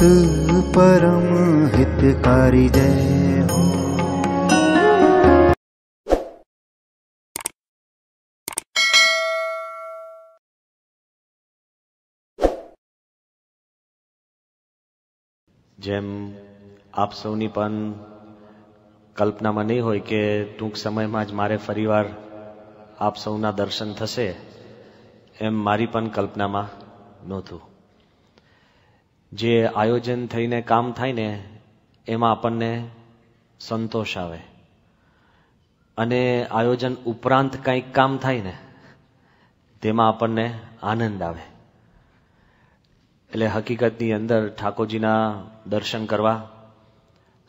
भगत परम हितकारी जय જેમ આપ સૌની પણ કલ્પનામાં નહીં હોય કે ટૂંક સમયમાં જ મારે ફરીવાર આપ સૌના દર્શન થશે એમ મારી પણ કલ્પનામાં નહોતું જે આયોજન થઈને કામ થાય ને એમાં આપણને સંતોષ આવે અને આયોજન ઉપરાંત કંઈક કામ થાય ને તેમાં આપણને આનંદ આવે એટલે હકીકતની અંદર ઠાકોરજીના દર્શન કરવા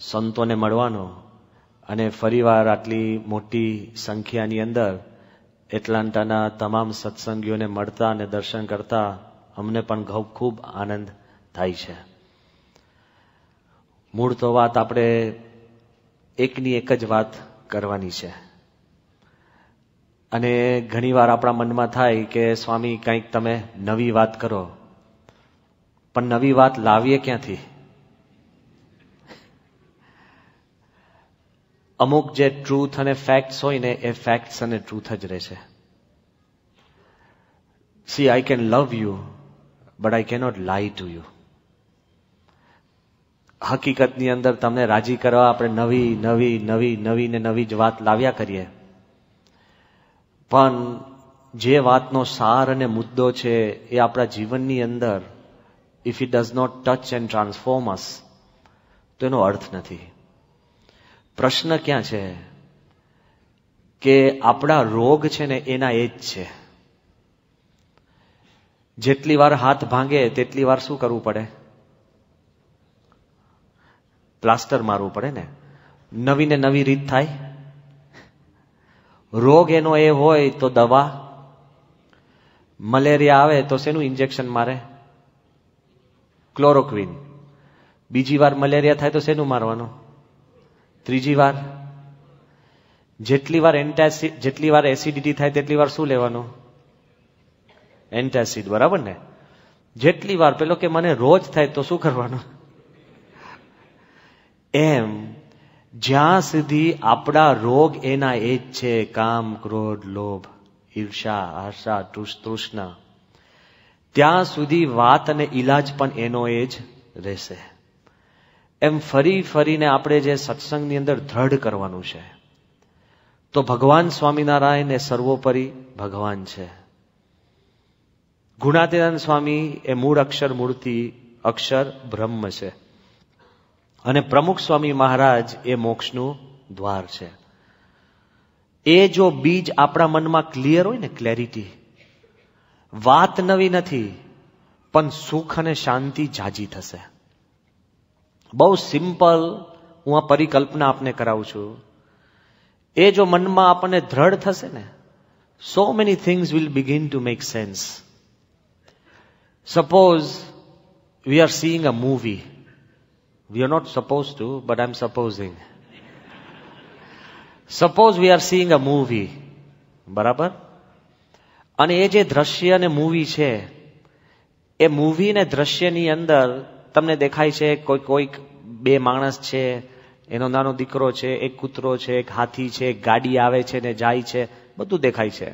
સંતોને મળવાનો અને ફરીવાર આટલી મોટી સંખ્યાની અંદર એટલાન્ટાના તમામ સત્સંગીઓને મળતા અને દર્શન કરતા અમને પણ ખૂબ આનંદ થાય છે મૂળ તો વાત આપણે એકની એક જ વાત કરવાની છે અને ઘણી વાર આપણા મનમાં થાય કે સ્વામી કંઈક તમે નવી વાત કરો પણ નવી વાત લાવીએ ક્યાંથી અમુક જે ટ્રુથ અને ફેક્ટ્સ હોય ને એ ફેક્ટ્સ અને ટ્રુથ જ રહે છે see I can love you but I cannot lie to you હકીકતની અંદર તમને રાજી કરવા આપણે નવી નવી નવી નવી ને નવી જ વાત લાવ્યા કરીએ પણ જે વાતનો સાર અને મુદ્દો છે એ આપણા જીવનની અંદર if it does not touch and transform us તો એનો અર્થ નથી પ્રશ્ન ક્યાં છે કે આપણા રોગ છે ને એના એ જ છે જેટલી વાર હાથ ભાંગે તેટલી વાર શું કરવું પડે પ્લાસ્ટર મારવું પડે ને નવી ને નવી રીત થાય રોગ એનો એ હોય તો દવા મલેરિયા આવે તો શેનું ઇન્જેક્શન મારે ક્લોરોક્વિન બીજી વાર મલેરિયા થાય તો શેનું મારવાનું ત્રીજી વાર જેટલી વાર એન્ટાસી જેટલી વાર એસિડિટી થાય તેટલી વાર શું લેવાનું એન્ટાસિડ બરાબર ને જેટલી વાર પેલો કે મને રોજ થાય તો શું કરવાનું એમ જ્યાં સુધી આપણા રોગ એના એ જ છે કામ ક્રોધ લોભ ઈર્ષા આશા તૃષ્ણા ત્યાં સુધી વાત અને ઈલાજ પણ એનો એ જ રહેશે એમ ફરી ફરીને આપણે જે સત્સંગની અંદર દ્રઢ કરવાનું છે તો ભગવાન સ્વામિનારાયણ એ સર્વોપરી ભગવાન છે ગુણાતીરાન સ્વામી એ મૂળ અક્ષર મૂર્તિ અક્ષર બ્રહ્મ છે અને પ્રમુખ સ્વામી મહારાજ એ મોક્ષનું દ્વાર છે એ જો બીજ આપણા મનમાં ક્લિયર હોય ને ક્લેરિટી વાત નવી નથી પણ સુખ અને શાંતિ જાજી થશે બહુ સિમ્પલ હું આ પરિકલ્પના આપને કરાવું છું એ જો મનમાં આપણને દ્રઢ થશે ને so many things will begin to make sense suppose we are seeing a movie We are not supposed to, but I'm supposing. Suppose we are seeing a movie બરાબર અને એ જે દ્રશ્ય અને મૂવી છે એ મૂવી ને દ્રશ્યની અંદર તમને દેખાય છે કોઈ કોઈક બે માણસ છે એનો નાનો દીકરો છે એક કૂતરો છે એક હાથી છે ગાડી આવે છે ને જાય છે બધું દેખાય છે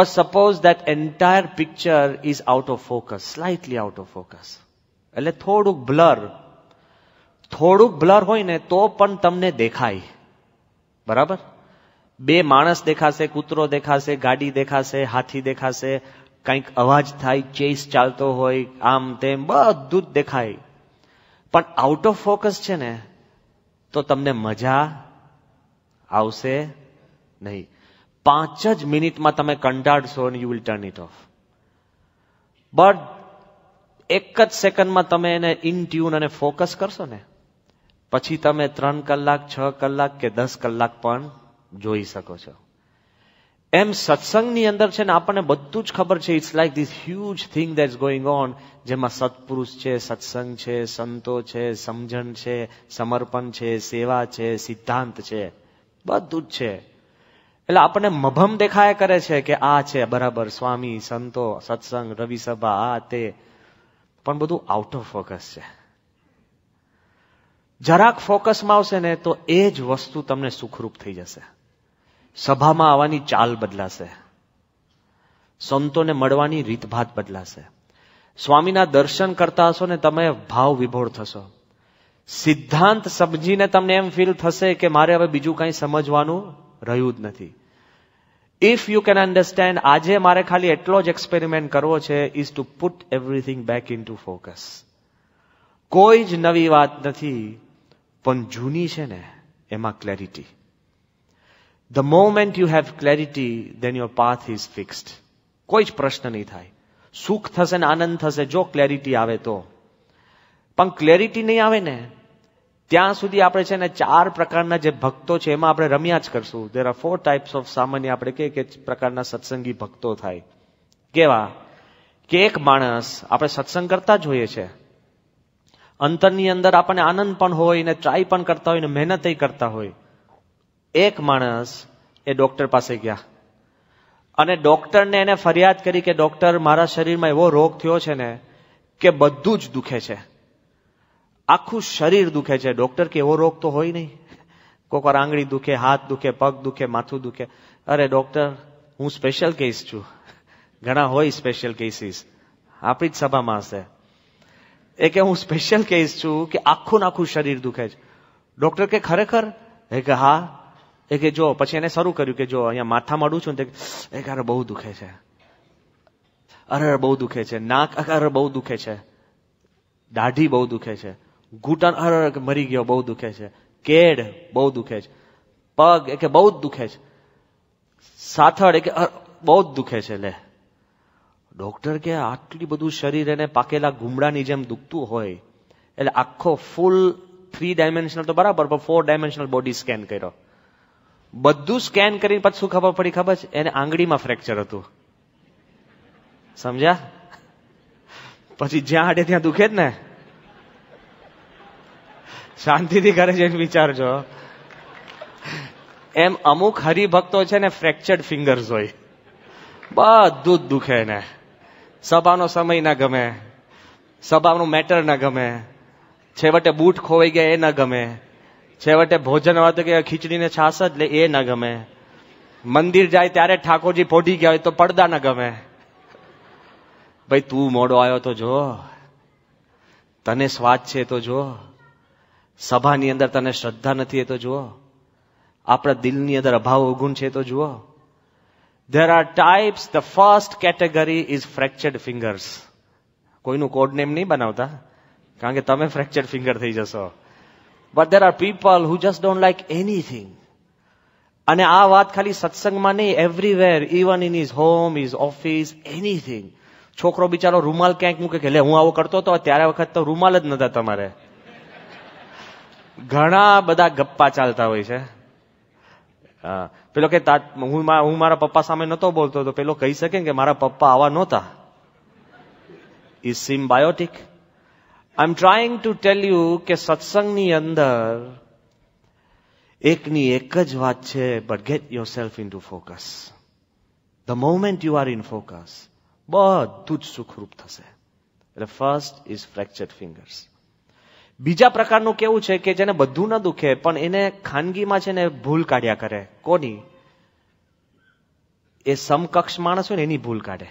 બસ suppose that entire picture is out of focus slightly out of focus એટલે થોડુંક બ્લર થોડુંક બ્લર હોય ને તો પણ તમને દેખાય બરાબર બે માણસ દેખાશે કૂતરો દેખાશે ગાડી દેખાશે હાથી દેખાશે કંઈક અવાજ થાય ચેસ ચાલતો હોય આમ તેમ બધું જ દેખાય પણ આઉટ ઓફ ફોકસ છે ને તો તમને મજા આવશે નહીં પાંચ જ મિનિટમાં તમે કંટાળશો અને you will turn it off but એક જ સેકન્ડમાં તમે એને ઇન ટ્યુન અને ફોકસ કરશો ને પછી તમે ત્રણ કલાક છ કલાક કે દસ કલાક પણ જોઈ શકો છો એમ સત્સંગની અંદર છે ને આપણને બધું જ ખબર છે it's like this huge thing that going on જેમાં સત્પુરુષ છે સત્સંગ છે સંતો છે સમજણ છે સમર્પણ છે સેવા છે સિદ્ધાંત છે બધું જ છે એટલે આપણને મભમ દેખાયા કરે છે કે આ છે બરાબર સ્વામી સંતો સત્સંગ રવિસભા આ તે પણ બધું આઉટ ઓફ ફોકસ છે જરાક ફોકસમાં આવશે ને તો એ જ વસ્તુ તમને સુખરૂપ થઈ જશે સભામાં આવવાની ચાલ બદલાશે સંતોને મળવાની રીતભાત બદલાશે સ્વામીના દર્શન કરતા હશો ને તમે ભાવ વિભોળ થશો સિદ્ધાંત સમજીને તમને એમ ફીલ થશે કે મારે હવે બીજું કંઈ સમજવાનું રહ્યું જ નથી ઇફ યુ કેન અન્ડરસ્ટેન્ડ આજે મારે ખાલી એટલો જ એક્સપેરિમેન્ટ કરવો છે is to put everything back into focus કોઈ જ નવી વાત નથી પણ જૂની છે ને એમાં clarity the moment you have clarity then your path is fixed કોઈ જ પ્રશ્ન નહીં થાય સુખ થશે ને આનંદ થશે જો ક્લેરિટી આવે તો પણ ક્લેરિટી નહીં આવે ને ત્યાં સુધી આપણે છે ને ચાર પ્રકારના જે ભક્તો છે એમાં આપણે રમ્યા જ કરશું there are four types of સામાન્ય આપણે કે કે પ્રકારના સત્સંગી ભક્તો થાય કેવા કે એક માણસ આપણે સત્સંગ કરતા જોઈએ છીએ અંતરની અંદર આપણને આનંદ પણ હોય ને ટ્રાય પણ કરતા હોય ને મહેનત કરતા હોય એક માણસ એ ડોક્ટર પાસે ગયા અને ડોક્ટરને એને ફરિયાદ કરી કે ડોક્ટર મારા શરીરમાં એવો રોગ થયો છે ને કે બધું જ દુખે છે આખું શરીર દુખે છે ડોક્ટર કે એવો રોગ તો હોય નહીં કોક વાર આંગળી દુખે હાથ દુખે પગ દુખે માથું દુખે અરે ડોક્ટર હું સ્પેશિયલ કેસ છું ઘણા હોય સ્પેશિયલ કેસીસ આપણી જ સભામાં હશે એ કે હું સ્પેશિયલ કેસ છું કે આખું આખું શરીર દુખે છે ડોક્ટર કે ખરેખર એ કે હા એ કે જો પછી એને શરૂ કર્યું કે જો અહીંયા માથા મળું છું ને એ કે અરે બહુ દુખે છે અરે બહુ દુખે છે નાક અરે બહુ દુખે છે દાઢી બહુ દુખે છે ઘૂંટણ અર મરી ગયો બહુ દુખે છે કેડ બહુ દુખે છે પગ એ કે બહુ જ દુખે છે સાથળ એ કે બહુ જ દુખે છે લે ડોક્ટર કે આટલી બધું શરીર એને પાકેલા ગુમડાની જેમ દુખતું હોય એટલે આખો ફૂલ થ્રી ડાયમેન્શનલ તો બરાબર પણ ફોર ડાયમેન્શનલ બોડી સ્કેન કર્યો બધું સ્કેન કરીને પછી શું ખબર પડી ખબર છે એને આંગળીમાં ફ્રેક્ચર હતું સમજ્યા પછી જ્યાં આડે ત્યાં દુખે જ ને શાંતિથી ઘરે જઈને વિચારજો એમ અમુક હરિભક્તો છે ને ફ્રેક્ચર્ડ ફિંગર્સ હોય બધું જ દુખે એને સભાનો સમય ના ગમે સભાનું મેટર ના ગમે છેવટે બૂટ ખોવાઈ ગયા એ ના ગમે છેવટે ભોજન વાતો કે ખીચડીને છાસ જ લે એ ના ગમે મંદિર જાય ત્યારે ઠાકોરજી પોઢી ગયા હોય તો પડદા ના ગમે ભાઈ તું મોડો આવ્યો તો જો તને સ્વાદ છે તો જો સભાની અંદર તને શ્રદ્ધા નથી એ તો જુઓ આપણા દિલની અંદર અભાવ અવગુણ છે તો જુઓ There are types. The first category is fractured fingers. કોઈનું કોડ નેમ નહીં બનાવતા કારણ કે તમે ફ્રેક્ચર ફિંગર થઈ જશો but there are people who just don't like anything અને આ વાત ખાલી સત્સંગમાં નહીં everywhere even in is home is office anything છોકરો બિચારો રૂમાલ ક્યાંક મૂકે કે લે હું આવો કરતો હતો ત્યારે વખત તો રૂમાલ જ નતા તમારે ઘણા બધા ગપ્પા ચાલતા હોય છે હા પેલો કે હું મારા પપ્પા સામે નહોતો બોલતો તો પેલો કહી શકે કે મારા પપ્પા આવા નહોતા is symbiotic I am trying to tell you કે સત્સંગની અંદર એકની એક જ વાત છે but get yourself into focus the moment you are in focus બધું જ સુખરૂપ થશે એટલે ફર્સ્ટ ઇઝ ફ્રેક્ચર ફિંગર્સ બીજા પ્રકારનું કેવું છે કે જેને બધું ન દુખે પણ એને ખાનગીમાં છે ને ભૂલ કાઢ્યા કરે કોની એ સમકક્ષ માણસ હોય ને એની ભૂલ કાઢે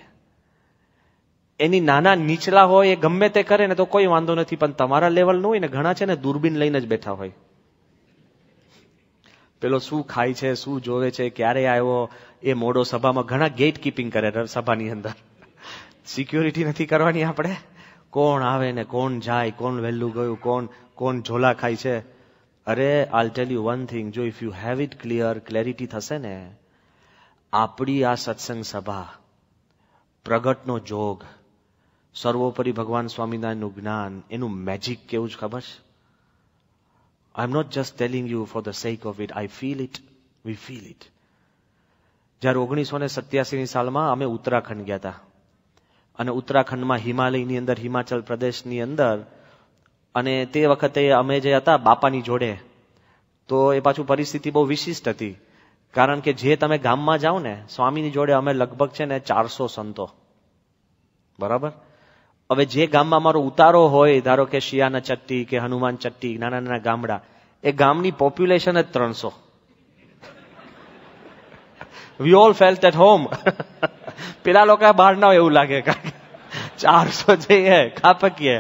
એની નાના નીચલા હોય એ ગમે તે કરે ને તો કોઈ વાંધો નથી પણ તમારા લેવલનું હોય ને ઘણા છે ને દૂરબીન લઈને જ બેઠા હોય પેલો શું ખાય છે શું જોવે છે ક્યારે આવ્યો એ મોડો સભામાં ઘણા ગેટ કીપિંગ કરે સભાની અંદર સિક્યોરિટી નથી કરવાની આપણે કોણ આવે ને કોણ જાય કોણ વહેલું ગયું કોણ કોણ ઝોલા ખાય છે અરે I'll tell you one thing જો if you have it clear clarity થશે ને આપણી આ સત્સંગ સભા પ્રગટનો જોગ સર્વોપરી ભગવાન સ્વામિનારાયણનું જ્ઞાન એનું મેજિક કેવું જ ખબર છે I am not just telling you for the sake of it I feel it we feel it જ્યારે ઓગણીસો ને સત્યાસીની સાલમાં અમે ઉત્તરાખંડ ગયા હતા અને ઉત્તરાખંડમાં હિમાલયની અંદર હિમાચલ પ્રદેશની અંદર અને તે વખતે અમે જે હતા બાપાની જોડે તો એ પાછું પરિસ્થિતિ બહુ વિશિષ્ટ હતી કારણ કે જે તમે ગામમાં જાઓ ને સ્વામીની જોડે અમે લગભગ છે ને ચારસો સંતો બરાબર હવે જે ગામમાં અમારો ઉતારો હોય ધારો કે શિયાના ચટ્ટી કે હનુમાન ચટ્ટી નાના નાના ગામડા એ ગામની પોપ્યુલેશન જ ત્રણસો we all felt at home પેલા લોકો બહાર ના હોય એવું લાગે ચારસો જઈએ ખાપકીએ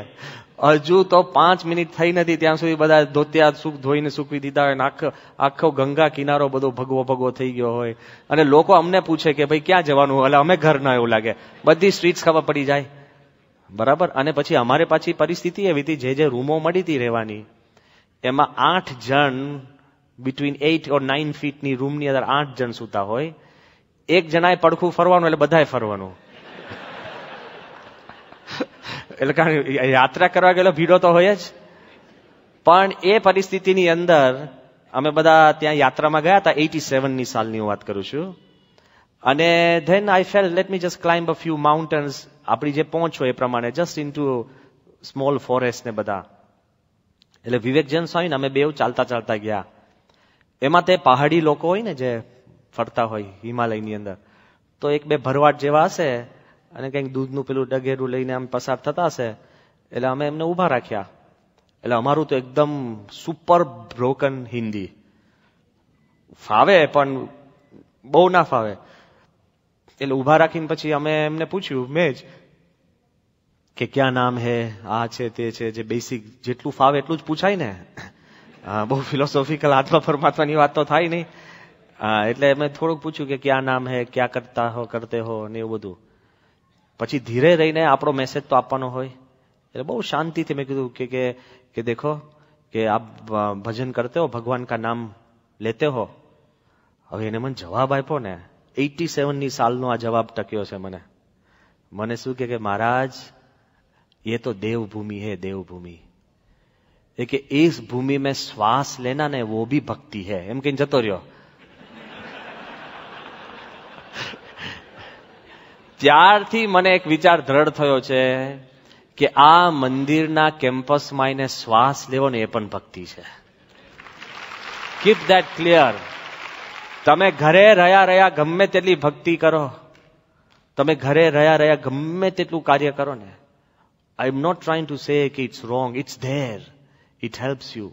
હજુ તો પાંચ મિનિટ થઈ નથી ત્યાં સુધી બધા ધોતિયા સુખ ધોઈને સૂકવી દીધા હોય આખો આખો ગંગા કિનારો બધો ભગવો ભગવો થઈ ગયો હોય અને લોકો અમને પૂછે કે ભાઈ ક્યાં જવાનું એટલે અમે ઘર ના એવું લાગે બધી સ્ટ્રીટ્સ ખબર પડી જાય બરાબર અને પછી અમારે પાછી પરિસ્થિતિ એવી હતી જે જે રૂમો મળી હતી રહેવાની એમાં આઠ જણ બિટવીન એઇટ ઓર નાઇન ફીટની રૂમની અંદર આઠ જણ સુતા હોય એક જણાએ પડખું ફરવાનું એટલે બધાએ ફરવાનું એટલે કારણ યાત્રા કરવા ગયેલો ભીડો તો હોય જ પણ એ પરિસ્થિતિની અંદર અમે બધા ત્યાં યાત્રામાં ગયા હતા એટી સેવનની સાલની હું વાત કરું છું અને then I fell let me just climb a few mountains આપણી જે પહોંચ હોય એ પ્રમાણે just into small forest ને બધા એટલે વિવેક જૈન સ્વામી અમે બેવ ચાલતા ચાલતા ગયા એમાં તે પહાડી લોકો હોય ને જે ફરતા હોય હિમાલયની અંદર તો એક બે ભરવાટ જેવા હશે અને કંઈક દૂધનું પેલું ડગેરું લઈને આમ પસાર થતા હશે એટલે અમે એમને ઊભા રાખ્યા એટલે અમારું તો એકદમ સુપર બ્રોકન હિન્દી ફાવે પણ બહુ ના ફાવે એટલે ઊભા રાખીને પછી અમે એમને પૂછ્યું મેં જ કે ક્યાં નામ હે આ છે તે છે જે બેસિક જેટલું ફાવે એટલું જ પૂછાય ને બહુ ફિલોસોફિકલ આત્મા પરમાત્માની વાત તો થાય નહીં હા એટલે મેં થોડુંક પૂછ્યું કે ક્યાં નામ હે ક્યાં કરતા હો કરતે હો ને એવું બધું પછી ધીરે રહીને આપણો મેસેજ તો આપવાનો હોય એટલે બહુ શાંતિથી મેં કીધું કે કે દેખો કે આપ ભજન કરતે હો ભગવાન કા નામ લેતે હો હવે એને મને જવાબ આપ્યો ને એટી સેવનની સાલનો આ જવાબ ટક્યો છે મને મને શું કે મહારાજ એ તો દેવભૂમિ હે દેવભૂમિ એ કે એ ભૂમિ મેં શ્વાસ લેના ને વો ભી ભક્તિ હે એમ કહીને જતો રહ્યો ત્યારથી મને એક વિચાર દ્રઢ થયો છે કે આ મંદિરના કેમ્પસમાં એને શ્વાસ લેવો ને એ પણ ભક્તિ છે કીપ દેટ ક્લિયર તમે ઘરે રહ્યા રહ્યા ગમે તેટલી ભક્તિ કરો તમે ઘરે રહ્યા રહ્યા ગમે તેટલું કાર્ય કરો ને I am not trying to say કે it's wrong it's there it helps you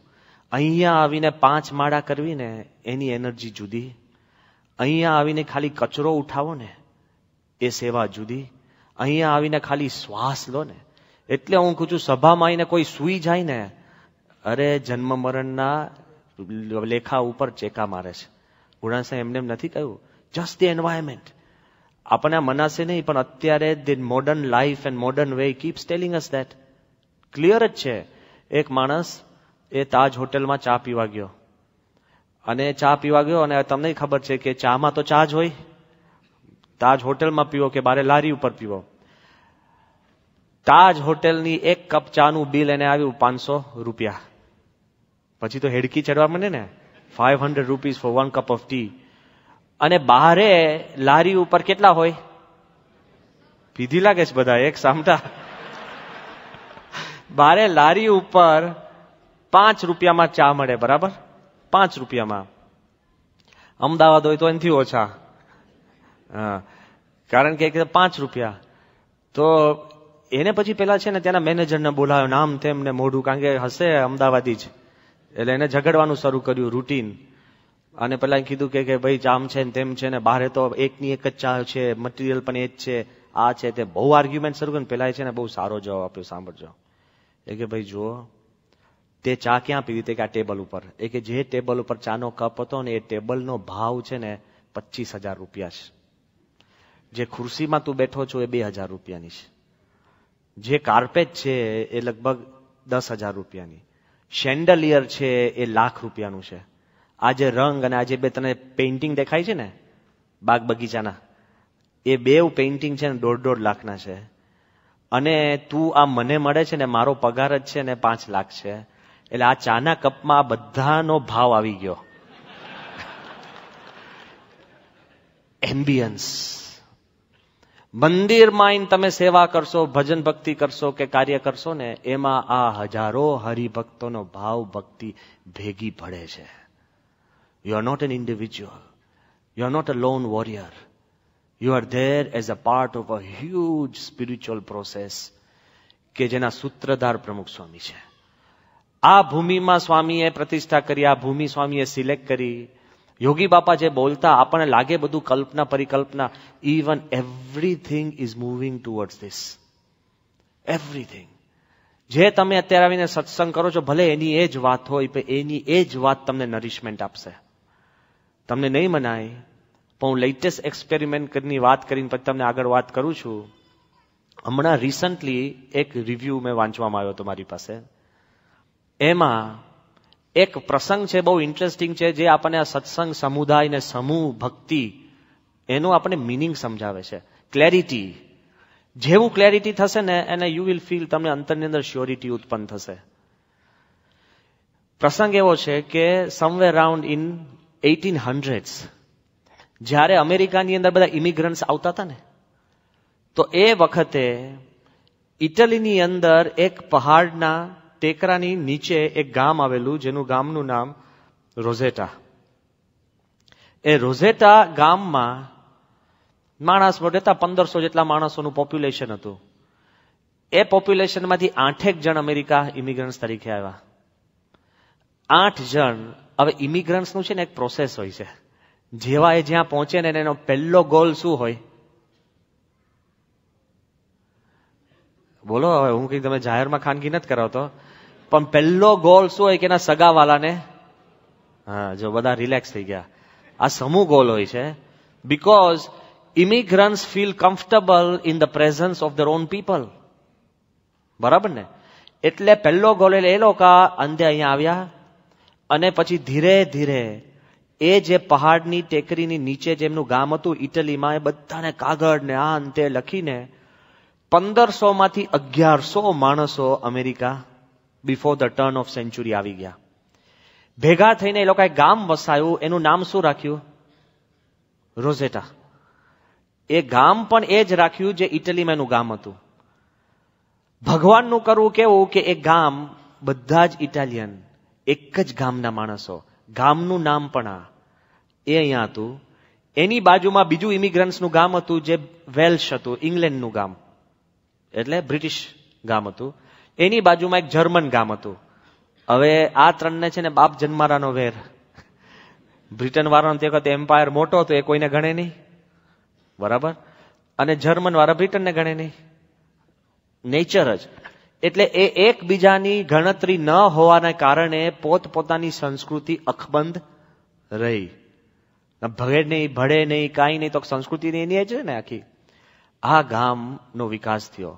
અહીંયા આવીને પાંચ માળા કરવી ને એની એનર્જી જુદી અહીંયા આવીને ખાલી કચરો ઉઠાવો ને એ સેવા જુદી અહીંયા આવીને ખાલી શ્વાસ લો ને એટલે હું કહું છું સભામાં આવીને કોઈ સૂઈ જાય ને અરે જન્મ મરણના લેખા ઉપર ચેકા મારે છે ગુણાસાહેબ એમને એમ નથી કહ્યું જસ્ટ ધી એન્વાયરમેન્ટ આપણને મનાશે નહીં પણ અત્યારે the modern life and modern way keeps telling us that clear જ છે એક માણસ એ તાજ હોટેલમાં ચા પીવા ગયો અને ચા પીવા ગયો અને તમને ખબર છે કે ચામાં તો ચા જ હોય તાજ હોટેલમાં પીવો કે બારે લારી ઉપર પીવો તાજ હોટેલની એક કપ ચાનું બિલ એને આવ્યું પાંચસો રૂપિયા પછી તો હેડકી ચડવા માંડે ને five hundred rupees for one cup of tea અને બહારે લારી ઉપર કેટલા હોય પીધી લાગે છે બધા એક સામટા બારે લારી ઉપર પાંચ રૂપિયામાં ચા મળે બરાબર પાંચ રૂપિયામાં અમદાવાદ હોય તો એનાથી ઓછા કારણ કે પાંચ રૂપિયા તો એને પછી પેલા છે ને ત્યાંના મેનેજરને બોલાવ્યો નામ તેમને મોઢું કારણ કે હશે અમદાવાદી જ એટલે એને ઝઘડવાનું શરૂ કર્યું રૂટીન અને પેલા કીધું કે ભાઈ આમ છે ને તેમ છે ને બારે તો એકની એક જ ચા છે મટીરિયલ પણ એ જ છે આ છે તે બહુ આર્ગ્યુમેન્ટ શરૂ કર્યું પેલા છે ને બહુ સારો જવાબ આપ્યો સાંભળજો એ કે ભાઈ જુઓ તે ચા ક્યાં પીવી તે કે આ ટેબલ ઉપર એ કે જે ટેબલ ઉપર ચાનો કપ હતો ને એ ટેબલનો ભાવ છે ને પચીસ હજાર રૂપિયા છે જે ખુરશીમાં તું બેઠો છો એ બે હજાર રૂપિયાની છે જે કાર્પેટ છે એ લગભગ દસ હજાર રૂપિયાની શેન્ડલિયર છે એ લાખ રૂપિયાનું છે આ જે રંગ અને આ જે બે તને પેઇન્ટિંગ દેખાય છે ને બાગ બગીચાના એ બે પેઇન્ટિંગ છે ને દોઢ દોઢ લાખના છે અને તું આ મને મળે છે ને મારો પગાર જ છે ને પાંચ લાખ છે એટલે આ ચાના કપમાં બધાનો ભાવ આવી ગયો એમ્બિયન્સ મંદિરમાં તમે સેવા કરશો ભજન ભક્તિ કરશો કે કાર્ય કરશો ને એમાં આ હજારો હરિભક્તોનો ભાવ ભક્તિ ભેગી પડે છે you are not an individual you are not a lone warrior you are there as a part of a huge spiritual process કે જેના સૂત્રધાર પ્રમુખ સ્વામી છે આ ભૂમિમાં સ્વામીએ પ્રતિષ્ઠા કરી આ ભૂમિ સ્વામીએ સિલેક્ટ કરી યોગી બાપા જે બોલતા આપણને લાગે બધું કલ્પના પરિકલ્પના even everything is moving towards this everything જે તમે અત્યારે આવીને સત્સંગ કરો છો ભલે એની એ જ વાત હોય એની એ જ વાત તમને નરિશમેન્ટ આપશે તમને નહીં મનાય પણ હું લેટેસ્ટ એક્સપેરિમેન્ટ કરીને વાત કરીને પછી તમને આગળ વાત કરું છું હમણાં રિસન્ટલી એક રિવ્યુ મેં વાંચવામાં આવ્યો હતો મારી પાસે એમાં એક પ્રસંગ છે બહુ ઇન્ટરેસ્ટિંગ છે જે આપણને આ સત્સંગ સમુદાય ને સમૂહ ભક્તિ એનું આપણે મિનિંગ સમજાવે છે ક્લેરિટી જેવું ક્લેરિટી થશે ને એને યુ વિલ ફીલ તમને અંતરની અંદર શ્યોરિટી ઉત્પન્ન થશે પ્રસંગ એવો છે કે somewhere round in eighteen hundreds જ્યારે અમેરિકાની અંદર બધા ઇમિગ્રન્ટ્સ આવતા હતા ને તો એ વખતે ઇટલીની અંદર એક પહાડના ટેકરાની નીચે એક ગામ આવેલું જેનું ગામનું નામ રોઝેટા એ રોઝેટા ગામમાં માણસ મોટેતા પંદરસો જેટલા માણસોનું પોપ્યુલેશન હતું એ પોપ્યુલેશનમાંથી આઠેક જણ અમેરિકા ઇમિગ્રન્ટ્સ તરીકે આવ્યા આઠ જણ હવે ઇમિગ્રન્ટ્સનું છે ને એક પ્રોસેસ હોય છે જેવા એ જ્યાં પહોંચે ને એનો પહેલો ગોલ શું હોય બોલો હવે હું કંઈક તમે જાહેરમાં ખાનગી નથી કરાવતો પણ પહેલો ગોલ શું હોય કે એના સગાવાલાને હા જો બધા રિલેક્સ થઈ ગયા આ સમૂહ ગોલ હોય છે because immigrants feel comfortable in the presence of their own people બરાબર ને એટલે પહેલો ગોલ એટલે એ લોકો અંતે અહીંયા આવ્યા અને પછી ધીરે ધીરે એ જે પહાડની ટેકરીની નીચે જેમનું ગામ હતું ઇટલીમાં એ બધાને કાગળ ને આ અંતે લખીને પંદરસો માંથી અગિયારસો માણસો America before the turn of century આવી ગયા ભેગા થઈને એ લોકોએ ગામ વસાયું એનું નામ શું રાખ્યું રોઝેટા એ ગામ પણ એ જ રાખ્યું જે ઇટલીમાં એનું ગામ હતું ભગવાનનું કરવું કેવું કે એ ગામ બધા જ ઇટાલિયન એક જ ગામના માણસો ગામનું નામ પણ આ એ અહીંયા હતું એની બાજુમાં બીજું ઇમિગ્રન્ટ્સનું ગામ હતું જે વેલ્શ હતું ઇંગ્લેન્ડનું ગામ એટલે બ્રિટિશ ગામ હતું એની બાજુમાં એક જર્મન ગામ હતું હવે આ ત્રણને છે ને બાપ જન્મારાનો વેર બ્રિટન વાળાનો તે વખતે એમ્પાયર મોટો હતો એ કોઈને ગણે નહીં બરાબર અને જર્મન વાળા બ્રિટનને ગણે નહીં નેચર જ એટલે એ એકબીજાની ગણતરી ન હોવાના કારણે પોતપોતાની સંસ્કૃતિ અખબંધ રહી ભળે નહીં ભળે નહીં કાંઈ નહીં તો સંસ્કૃતિ એની છે ને આખી આ ગામનો વિકાસ થયો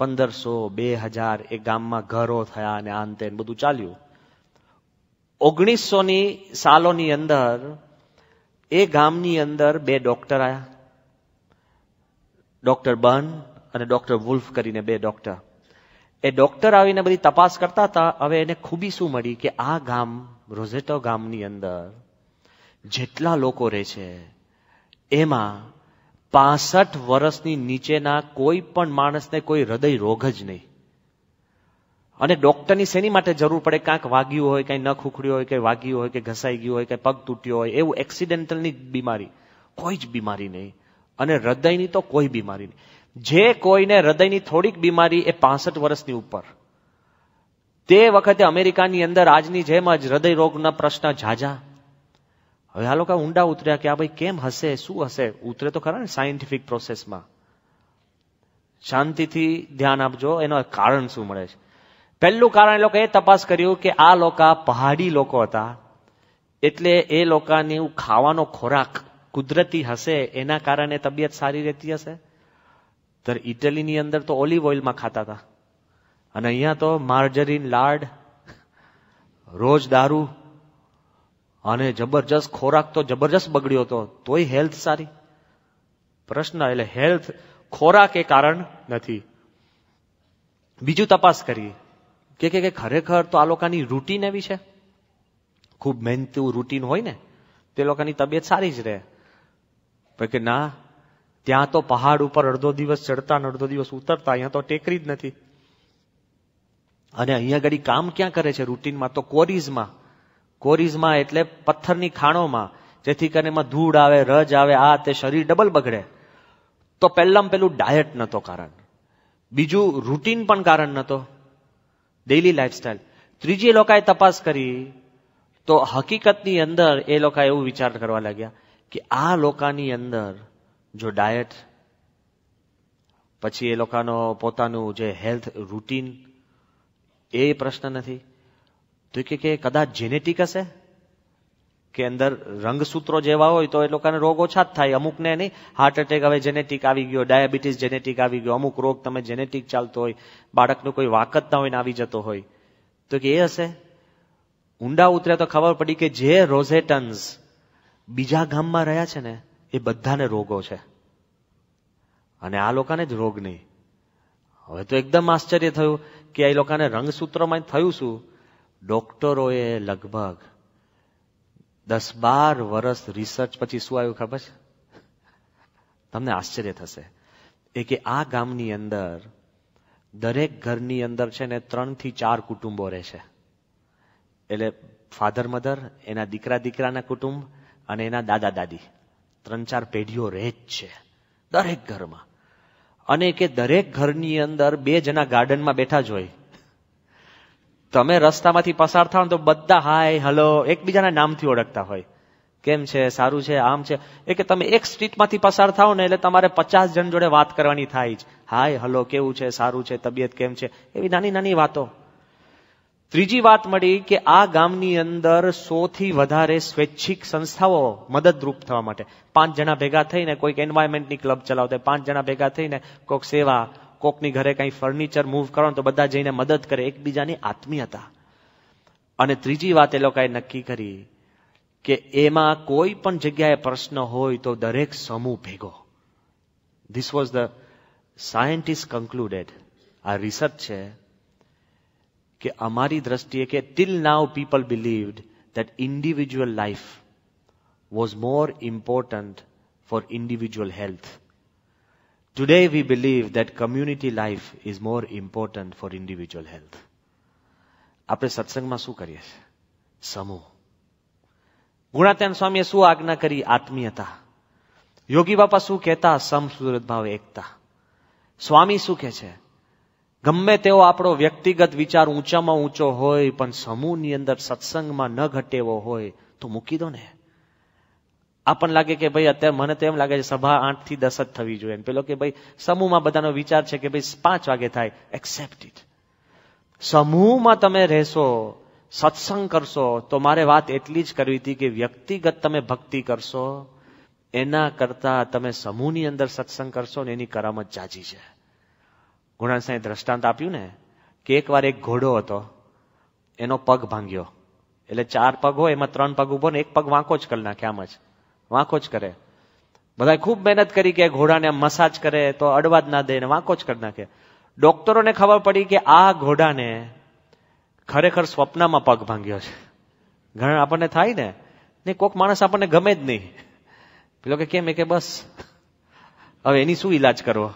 પંદરસો બે હજાર એ ગામમાં ઘરો થયા અને આંતે બધું ચાલ્યું ઓગણીસોની સાલોની અંદર એ ગામની અંદર બે ડોક્ટર આવ્યા ડોક્ટર બન અને ડોક્ટર વુલ્ફ કરીને બે ડોક્ટર એ ડોક્ટર આવીને બધી તપાસ કરતા હતા હવે એને ખૂબી શું મળી કે આ ગામ રોઝેટો ગામની અંદર જેટલા લોકો રહે છે એમાં પાસઠ વર્ષની નીચેના કોઈ પણ માણસને કોઈ હૃદય રોગ જ નહીં અને ડોક્ટરની શેની માટે જરૂર પડે કાંઈક વાગ્યું હોય કાંઈ નખ ઉખડ્યું હોય કંઈ વાગ્યું હોય કે ઘસાઈ ગયું હોય કે પગ તૂટ્યો હોય એવું એક્સિડેન્ટલની બીમારી કોઈ જ બીમારી નહીં અને હૃદયની તો કોઈ બીમારી નહીં જે કોઈને હૃદયની થોડીક બીમારી એ પાસઠ વર્ષની ઉપર તે વખતે અમેરિકાની અંદર આજની જેમ જ હૃદય રોગના પ્રશ્ન ઝાઝા હવે આ લોકો ઊંડા ઉતર્યા કે આ ભાઈ કેમ હશે શું હશે ઉતરે તો ખરા ને સાયન્ટિફિક પ્રોસેસમાં શાંતિથી ધ્યાન આપજો એનો કારણ શું મળે છે પહેલું કારણ એ લોકો એ તપાસ કર્યું કે આ લોકો પહાડી લોકો હતા એટલે એ લોકોની ખાવાનો ખોરાક કુદરતી હશે એના કારણે તબિયત સારી રહેતી હશે તો ઇટલીની અંદર તો ઓલિવ ઓઇલમાં ખાતા હતા અને અહીંયા તો માર્જરીન લાડ રોજ દારૂ અને જબરજસ્ત ખોરાક તો જબરજસ્ત બગડ્યો હતો તોય હેલ્થ સારી પ્રશ્ન એટલે હેલ્થ ખોરાક એ કારણ નથી બીજું તપાસ કરીએ કે કે ખરેખર તો આ લોકોની રૂટીન એવી છે ખૂબ મહેનતું રૂટીન હોય ને તે લોકોની તબિયત સારી જ રહે કે ના ત્યાં તો પહાડ ઉપર અડધો દિવસ ચડતા ને અડધો દિવસ ઉતરતા અહીંયા તો ટેકરી જ નથી અને અહીંયા ઘડી કામ ક્યાં કરે છે રૂટીનમાં તો કોરીઝમાં કોરીઝમાં એટલે પથ્થરની ખાણોમાં જેથી કરીને એમાં ધૂળ આવે રજ આવે આ તે શરીર ડબલ બગડે તો પહેલાં પેલું ડાયટ નહોતો કારણ બીજું રૂટીન પણ કારણ નહોતો ડેઇલી લાઇફસ્ટાઇલ ત્રીજી લોકોએ તપાસ કરી તો હકીકતની અંદર એ લોકો એવું વિચાર કરવા લાગ્યા કે આ લોકોની અંદર જો ડાયટ પછી એ લોકોનો પોતાનું જે હેલ્થ રૂટીન એ પ્રશ્ન નથી તો કે કે કદાચ જેનેટિક હશે કે અંદર રંગસૂત્રો જેવા હોય તો એ લોકોને રોગ ઓછા જ થાય અમુકને નહીં હાર્ટ એટેક હવે જેનેટિક આવી ગયો ડાયાબિટીસ જેનેટિક આવી ગયો અમુક રોગ તમે જેનેટિક ચાલતો હોય બાળકનો કોઈ વાકત ના હોય ને આવી જતો હોય તો કે એ હશે ઊંડા ઉતરે તો ખબર પડી કે જે રોઝેટન્સ બીજા ગામમાં રહ્યા છે ને એ બધાને રોગો છે અને આ લોકોને જ રોગ નહીં હવે તો એકદમ આશ્ચર્ય થયું કે એ લોકોને રંગસૂત્રોમાં થયું શું ડોક્ટરોએ લગભગ દસ બાર વર્ષ રિસર્ચ પછી શું આવ્યું ખબર છે તમને આશ્ચર્ય થશે એ કે આ ગામની અંદર દરેક ઘરની અંદર છે ને ત્રણથી ચાર કુટુંબો રહે છે એટલે ફાધર મધર એના દીકરા દીકરાના કુટુંબ અને એના દાદા દાદી ત્રણ ચાર પેઢીઓ રહે જ છે દરેક ઘરમાં અને કે દરેક ઘરની અંદર બે જણા ગાર્ડનમાં બેઠા જ હોય તમે રસ્તામાંથી પસાર થાવ તો બધા હાય હલો એકબીજાના નામથી ઓળખતા હોય કેમ છે સારું છે આમ છે એ કે તમે એક સ્ટ્રીટમાંથી પસાર થાવ ને એટલે તમારે પચાસ જણ જોડે વાત કરવાની થાય જ હાય હલો કેવું છે સારું છે તબિયત કેમ છે એવી નાની નાની વાતો ત્રીજી વાત મળી કે આ ગામની અંદર સો થી વધારે સ્વૈચ્છિક સંસ્થાઓ મદદરૂપ થવા માટે પાંચ જણા ભેગા થઈને કોઈક એન્વાયરમેન્ટની ક્લબ ચલાવતા પાંચ જણા ભેગા થઈને કોઈક સેવા કોકની ઘરે કાંઈ ફર્નિચર મૂવ કરો તો બધા જઈને મદદ કરે એકબીજાની આત્મીયતા અને ત્રીજી વાત એ લોકોએ નક્કી કરી કે એમાં કોઈ પણ જગ્યાએ પ્રશ્ન હોય તો દરેક સમૂહ ભેગો this was the scientist concluded આ રિસર્ચ છે કે અમારી દ્રષ્ટિએ કે till now people believed that individual life was more important for individual health Today we believe that community life is more important for individual health. આપણે સત્સંગમાં શું કરીએ છીએ સમૂહ ગુણાત્યાન સ્વામીએ શું આજ્ઞા કરી આત્મીયતા યોગી બાપા શું કહેતા સમ સુરત ભાવ એકતા સ્વામી શું કહે છે ગમે તેવો આપણો વ્યક્તિગત વિચાર ઊંચામાં ઊંચો હોય પણ સમૂહની અંદર સત્સંગમાં ન ઘટેવો હોય તો મૂકી દો ને આપણને લાગે કે ભાઈ અત્યારે મને તો એમ લાગે છે સભા આઠ થી દસ જ થવી જોઈએ પેલો કે ભાઈ સમૂહમાં બધાનો વિચાર છે કે ભાઈ પાંચ વાગે થાય એક્સેપ્ટ ઇટ સમૂહમાં તમે રહેશો સત્સંગ કરશો તો મારે વાત એટલી જ કરવી હતી કે વ્યક્તિગત તમે ભક્તિ કરશો એના કરતા તમે સમૂહની અંદર સત્સંગ કરશો ને એની કરામત જાજી છે ગુણાન દ્રષ્ટાંત આપ્યું ને કે એકવાર એક ઘોડો હતો એનો પગ ભાંગ્યો એટલે ચાર પગ હોય એમાં ત્રણ પગ ઉભો ને એક પગ વાંકો જ કરી નાખે આમ જ વાંકો જ કરે બધા ખૂબ મહેનત કરી કે ઘોડાને મસાજ કરે તો અડવા જ ના દે ને વાંકો જ કરી નાખે ડોક્ટરોને ખબર પડી કે આ ઘોડાને ખરેખર સ્વપ્નમાં પગ ભાંગ્યો છે ઘણા આપણને થાય ને ને કોઈક માણસ આપણને ગમે જ નહીં પેલો કે કેમ એ કે બસ હવે એની શું ઈલાજ કરવો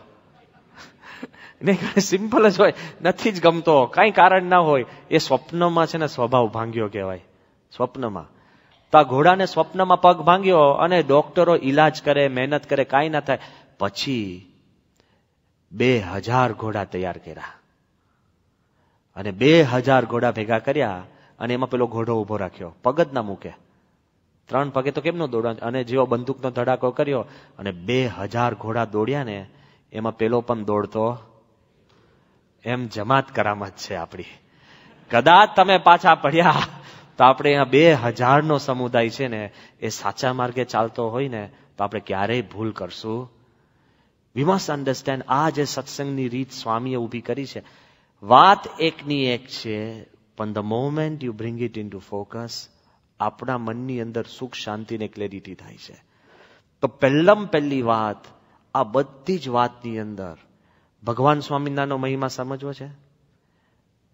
નહીં સિમ્પલ જ હોય નથી જ ગમતો કાંઈ કારણ ના હોય એ સ્વપ્નમાં છે ને સ્વભાવ ભાંગ્યો કહેવાય સ્વપ્નમાં તો આ ઘોડાને સ્વપ્નમાં પગ ભાંગ્યો અને ડોક્ટરો ઈલાજ કરે મહેનત કરે કાંઈ ના થાય પછી બે હજાર ઘોડા તૈયાર કર્યા અને બે હજાર ઘોડા ભેગા કર્યા અને એમાં પેલો ઘોડો ઉભો રાખ્યો પગ જ ના મૂકે ત્રણ પગે તો કેમનો દોડા અને જેવો બંદૂકનો ધડાકો કર્યો અને બે હજાર ઘોડા દોડ્યા ને એમાં પેલો પણ દોડતો એમ જમાત કરામત છે આપણી કદાચ તમે પાછા પડ્યા તો આપણે આ બે હજારનો સમુદાય છે ને એ સાચા માર્ગે ચાલતો હોય ને તો આપણે ક્યારેય ભૂલ કરશું વી મસ્ટ અન્ડરસ્ટેન્ડ આ જે સત્સંગની રીત સ્વામીએ ઊભી કરી છે વાત એકની એક છે પણ the moment you bring it into focus આપણા મનની અંદર સુખ શાંતિને ક્લેરિટી થાય છે તો પહેલમ પહેલી વાત આ બધી જ વાતની અંદર ભગવાન સ્વામિનારાયણનો મહિમા સમજવો છે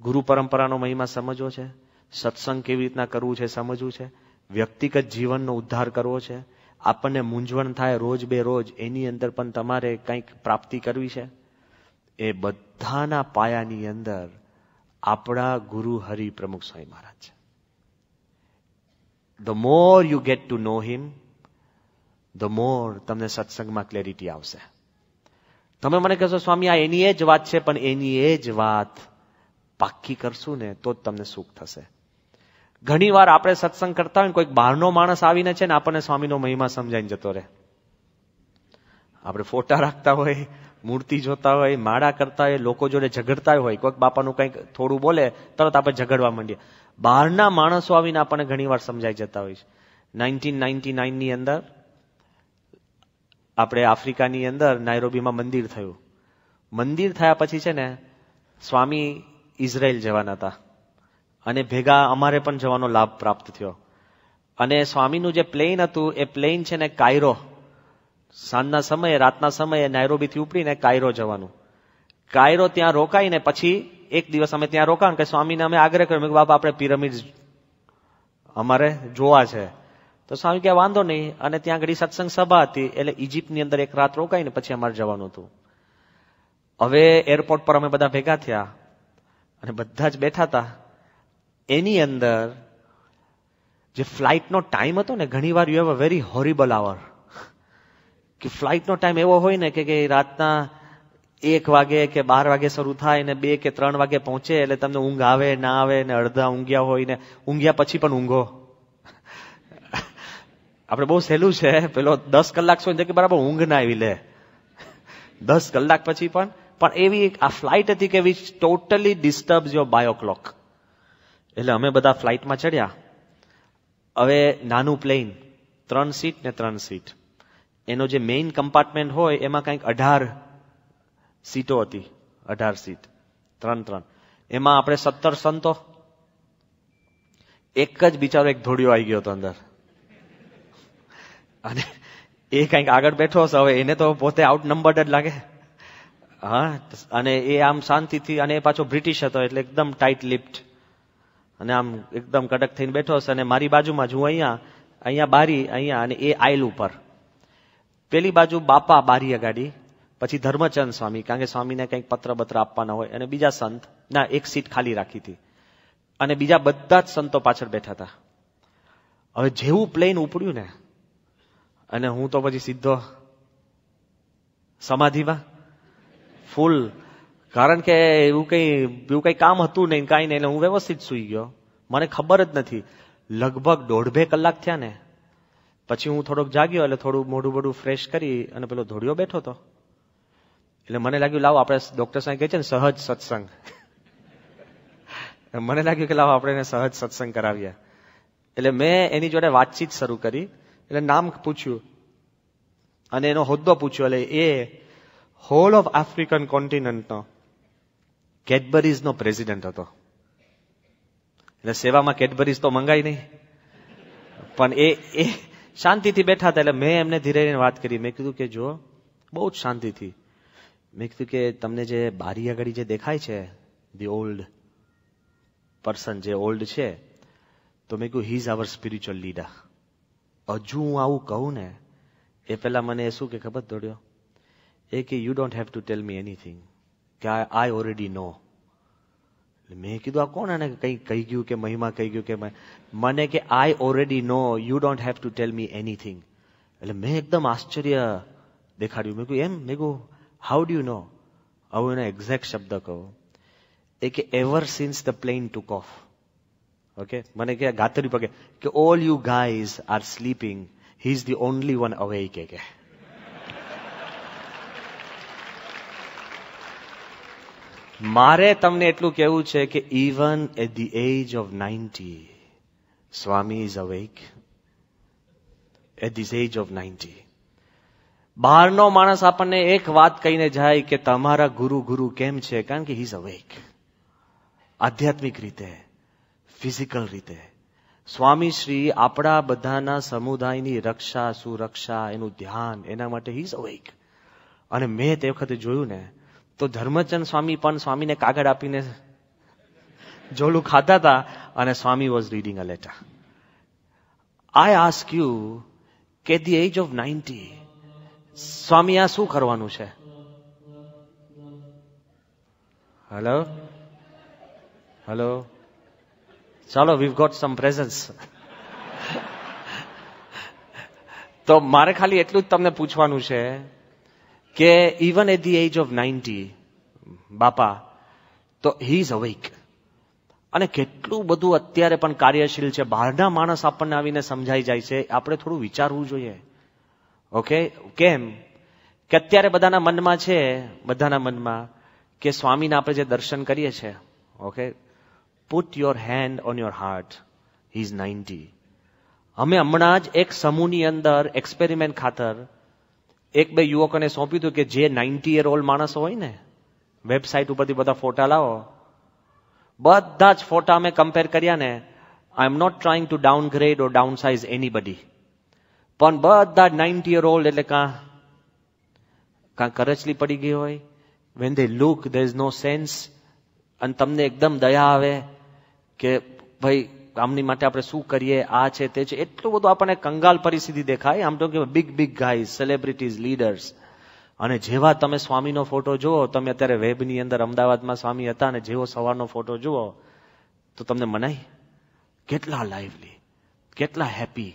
ગુરુ પરંપરાનો મહિમા સમજવો છે સત્સંગ કેવી રીતના કરવું છે સમજવું છે વ્યક્તિગત જીવનનો ઉદ્ધાર કરવો છે આપણને મૂંઝવણ થાય રોજ બે રોજ એની અંદર પણ તમારે કંઈક પ્રાપ્તિ કરવી છે એ બધાના પાયાની અંદર આપણા ગુરુ હરિ પ્રમુખ સ્વામી મહારાજ છે the more you get to know him the more તમને સત્સંગમાં ક્લેરિટી આવશે તમે મને કહેશો સ્વામી આ એની એ જ વાત છે પણ એની એ જ વાત પાક્કી કરશું ને તો જ તમને સુખ થશે ઘણીવાર આપણે સત્સંગ કરતા હોય કોઈક બહારનો માણસ આવીને છે ને આપણને સ્વામીનો મહિમા સમજાઈને જતો રહે આપણે ફોટા રાખતા હોય મૂર્તિ જોતા હોય માળા કરતા હોય લોકો જોડે ઝઘડતા હોય કોઈક બાપાનું કંઈક થોડું બોલે તરત આપણે ઝઘડવા માંડીએ બહારના માણસો આવીને આપણને ઘણીવાર સમજાઈ જતા હોય છે નાઇન્ટીન નાઇન્ટી નાઇનની અંદર આપણે આફ્રિકાની અંદર નાયરોબીમાં મંદિર થયું મંદિર થયા પછી છે ને સ્વામી ઇઝરાયલ જવાના હતા અને ભેગા અમારે પણ જવાનો લાભ પ્રાપ્ત થયો અને સ્વામીનું જે પ્લેન હતું એ પ્લેન છે ને કાયરો સાંજના સમયે રાતના સમયે નાયરોબીથી ઉપડીને કાયરો જવાનું કાયરો ત્યાં રોકાઈને પછી એક દિવસ અમે ત્યાં રોકાણ કે સ્વામીને અમે આગ્રહ કર્યો કે બાપા આપણે પિરામિડ અમારે જોવા છે તો સ્વામી કે વાંધો નહીં અને ત્યાં ઘડી સત્સંગ સભા હતી એટલે ઇજિપ્તની અંદર એક રાત રોકાઈને પછી અમારે જવાનું હતું હવે એરપોર્ટ પર અમે બધા ભેગા થયા અને બધા જ બેઠા હતા એની અંદર જે ફ્લાઇટનો ટાઈમ હતો ને ઘણીવાર you have a very horrible hour કે ફ્લાઇટનો ટાઈમ એવો હોય ને કે રાતના એક વાગે કે બાર વાગે શરૂ થાય ને બે કે ત્રણ વાગે પહોંચે એટલે તમને ઊંઘ આવે ના આવે ને અડધા ઊંઘ્યા હોય ને ઊંઘ્યા પછી પણ ઊંઘો આપણે બહુ સહેલું છે પેલો દસ કલાક સુધી કે બરાબર ઊંઘ ના આવી લે દસ કલાક પછી પણ પણ એવી આ ફ્લાઇટ હતી કે which totally disturb your bio clock એટલે અમે બધા ફ્લાઇટમાં ચડ્યા હવે નાનું પ્લેન ત્રણ સીટ ને ત્રણ સીટ એનો જે મેઇન કમ્પાર્ટમેન્ટ હોય એમાં કંઈક અઢાર સીટો હતી અઢાર સીટ ત્રણ ત્રણ એમાં આપણે સત્તર સંતો એક જ બિચારો એક ધોડિયો આવી ગયો હતો અંદર અને એ કંઈક આગળ બેઠો હશે હવે એને તો પોતે આઉટ નંબર જ લાગે હા અને એ આમ શાંતિથી અને એ પાછો બ્રિટિશ હતો એટલે એકદમ ટાઈટ લિફ્ટ અને આમ એકદમ કડક થઈને બેઠો હશે અને મારી બાજુમાં જ હું અહીંયા અહીંયા બારી અહીંયા અને એ આયલ ઉપર પેલી બાજુ બાપા બારી અગાડી પછી ધર્મચંદ સ્વામી કારણ કે સ્વામીને કંઈક પત્ર બત્ર આપવાના હોય અને બીજા સંત ના એક સીટ ખાલી રાખી હતી અને બીજા બધા જ સંતો પાછળ બેઠા હતા હવે જેવું પ્લેન ઉપડ્યું ને અને હું તો પછી સીધો સમાધિમાં ફૂલ કારણ કે એવું કંઈ એવું કંઈ કામ હતું નહીં કાંઈ નહીં હું વ્યવસ્થિત સૂઈ ગયો મને ખબર જ નથી લગભગ દોઢ બે કલાક થયા ને પછી હું થોડોક જાગ્યો એટલે થોડું મોઢું મોઢું ફ્રેશ કરી અને પેલો ધોળિયો બેઠો હતો એટલે મને લાગ્યું લાવો આપણે ડોક્ટર સાહેબ કહે છે ને સહજ સત્સંગ મને લાગ્યું કે લાવો આપણે એને સહજ સત્સંગ કરાવીએ એટલે મેં એની જોડે વાતચીત શરૂ કરી એટલે નામ પૂછ્યું અને એનો હોદ્દો પૂછ્યો એટલે એ હોલ ઓફ આફ્રિકન કોન્ટિનેન્ટનો કેડબરીઝનો પ્રેસિડેન્ટ હતો એટલે સેવામાં કેડબરીઝ તો મંગાઈ નહીં પણ એ એ શાંતિથી બેઠા હતા એટલે મેં એમને ધીરે વાત કરી મેં કીધું કે જો બહુ જ શાંતિથી મેં કીધું કે તમને જે બારી આગળ જે દેખાય છે ધી ઓલ્ડ પર્સન જે ઓલ્ડ છે તો મેં કહ્યું his is our spiritual leader હજુ હું આવું કહું ને એ પહેલા મને શું કે ખબર દોડ્યો એ કે you don't have to tell me anything કે આઈ ઓલરેડી નો મેં કીધું આ કોણ આને કંઈ કહી ગયું કે મહિમા કહી ગયું કે મને કે I already know you don't have to tell me anything એટલે મેં એકદમ આશ્ચર્ય દેખાડ્યું મેં કહ્યું એમ મેં કહ્યું હાઉ ડુ યુ નો આવું એના એક્ઝેક્ટ શબ્દ કહો એ કે ever since the plane took off okay મને કે ગાતરી પગે કે all you guys are sleeping he is the only one awake કે મારે તમને એટલું કહેવું છે કે even at the age of ninety Swami is awake at this age of ninety બહારનો માણસ આપણને એક વાત કહીને જાય કે તમારા ગુરુ ગુરુ કેમ છે કારણ કે હીઝ અવેક આધ્યાત્મિક રીતે ફિઝિકલ રીતે સ્વામી શ્રી આપણા બધાના સમુદાયની રક્ષા સુરક્ષા એનું ધ્યાન એના માટે હીઝ અવેક અને મેં તે વખતે જોયું ને તો ધર્મચંદ સ્વામી પણ સ્વામીને કાગળ આપીને જોલું ખાતા હતા અને Swami was reading a letter I ask you કે the age of ninety Swami આ શું કરવાનું છે હેલો હેલો ચાલો વીવ ગોટ સમ પ્રેઝન્સ તો મારે ખાલી એટલું જ તમને પૂછવાનું છે કે even at the age of ninety Bapa તો હી ઇઝ અવેક અને કેટલું બધું અત્યારે પણ કાર્યશીલ છે બહારના માણસ આપણને આવીને સમજાઈ જાય છે આપણે થોડું વિચારવું જોઈએ ઓકે કેમ કે અત્યારે બધાના મનમાં છે બધાના મનમાં કે સ્વામીના આપણે જે દર્શન કરીએ છીએ okay put your hand on your heart he is ninety અમે હમણાં જ એક સમૂહની અંદર એક્સપેરિમેન્ટ ખાતર એક બે યુવકોને સોંપ્યું હતું કે જે નાઇન્ટી યર ઓલ્ડ માણસો હોય ને વેબસાઇટ ઉપરથી બધા ફોટા લાવો બધા જ ફોટા અમે કમ્પેર કર્યા ને I am not trying to down downgrade or downsize એની બધી પણ બધા નાઇન્ટી યર ઓલ્ડ એટલે કાં કાં કરચલી પડી ગઈ હોય when they look the is no sense અને તમને એકદમ દયા આવે કે ભાઈ આમની માટે આપણે શું કરીએ આ છે તે છે એટલું બધું આપણને કંગાલ પરિસ્થિતિ દેખાય આમ તો કે big big guys celebrities leaders અને જેવા તમે સ્વામીનો ફોટો જુઓ તમે અત્યારે વેબની અંદર અમદાવાદમાં સ્વામી હતા અને જેવો સવારનો ફોટો જુઓ તો તમને મનાય કેટલા લાઈવલી કેટલા હેપી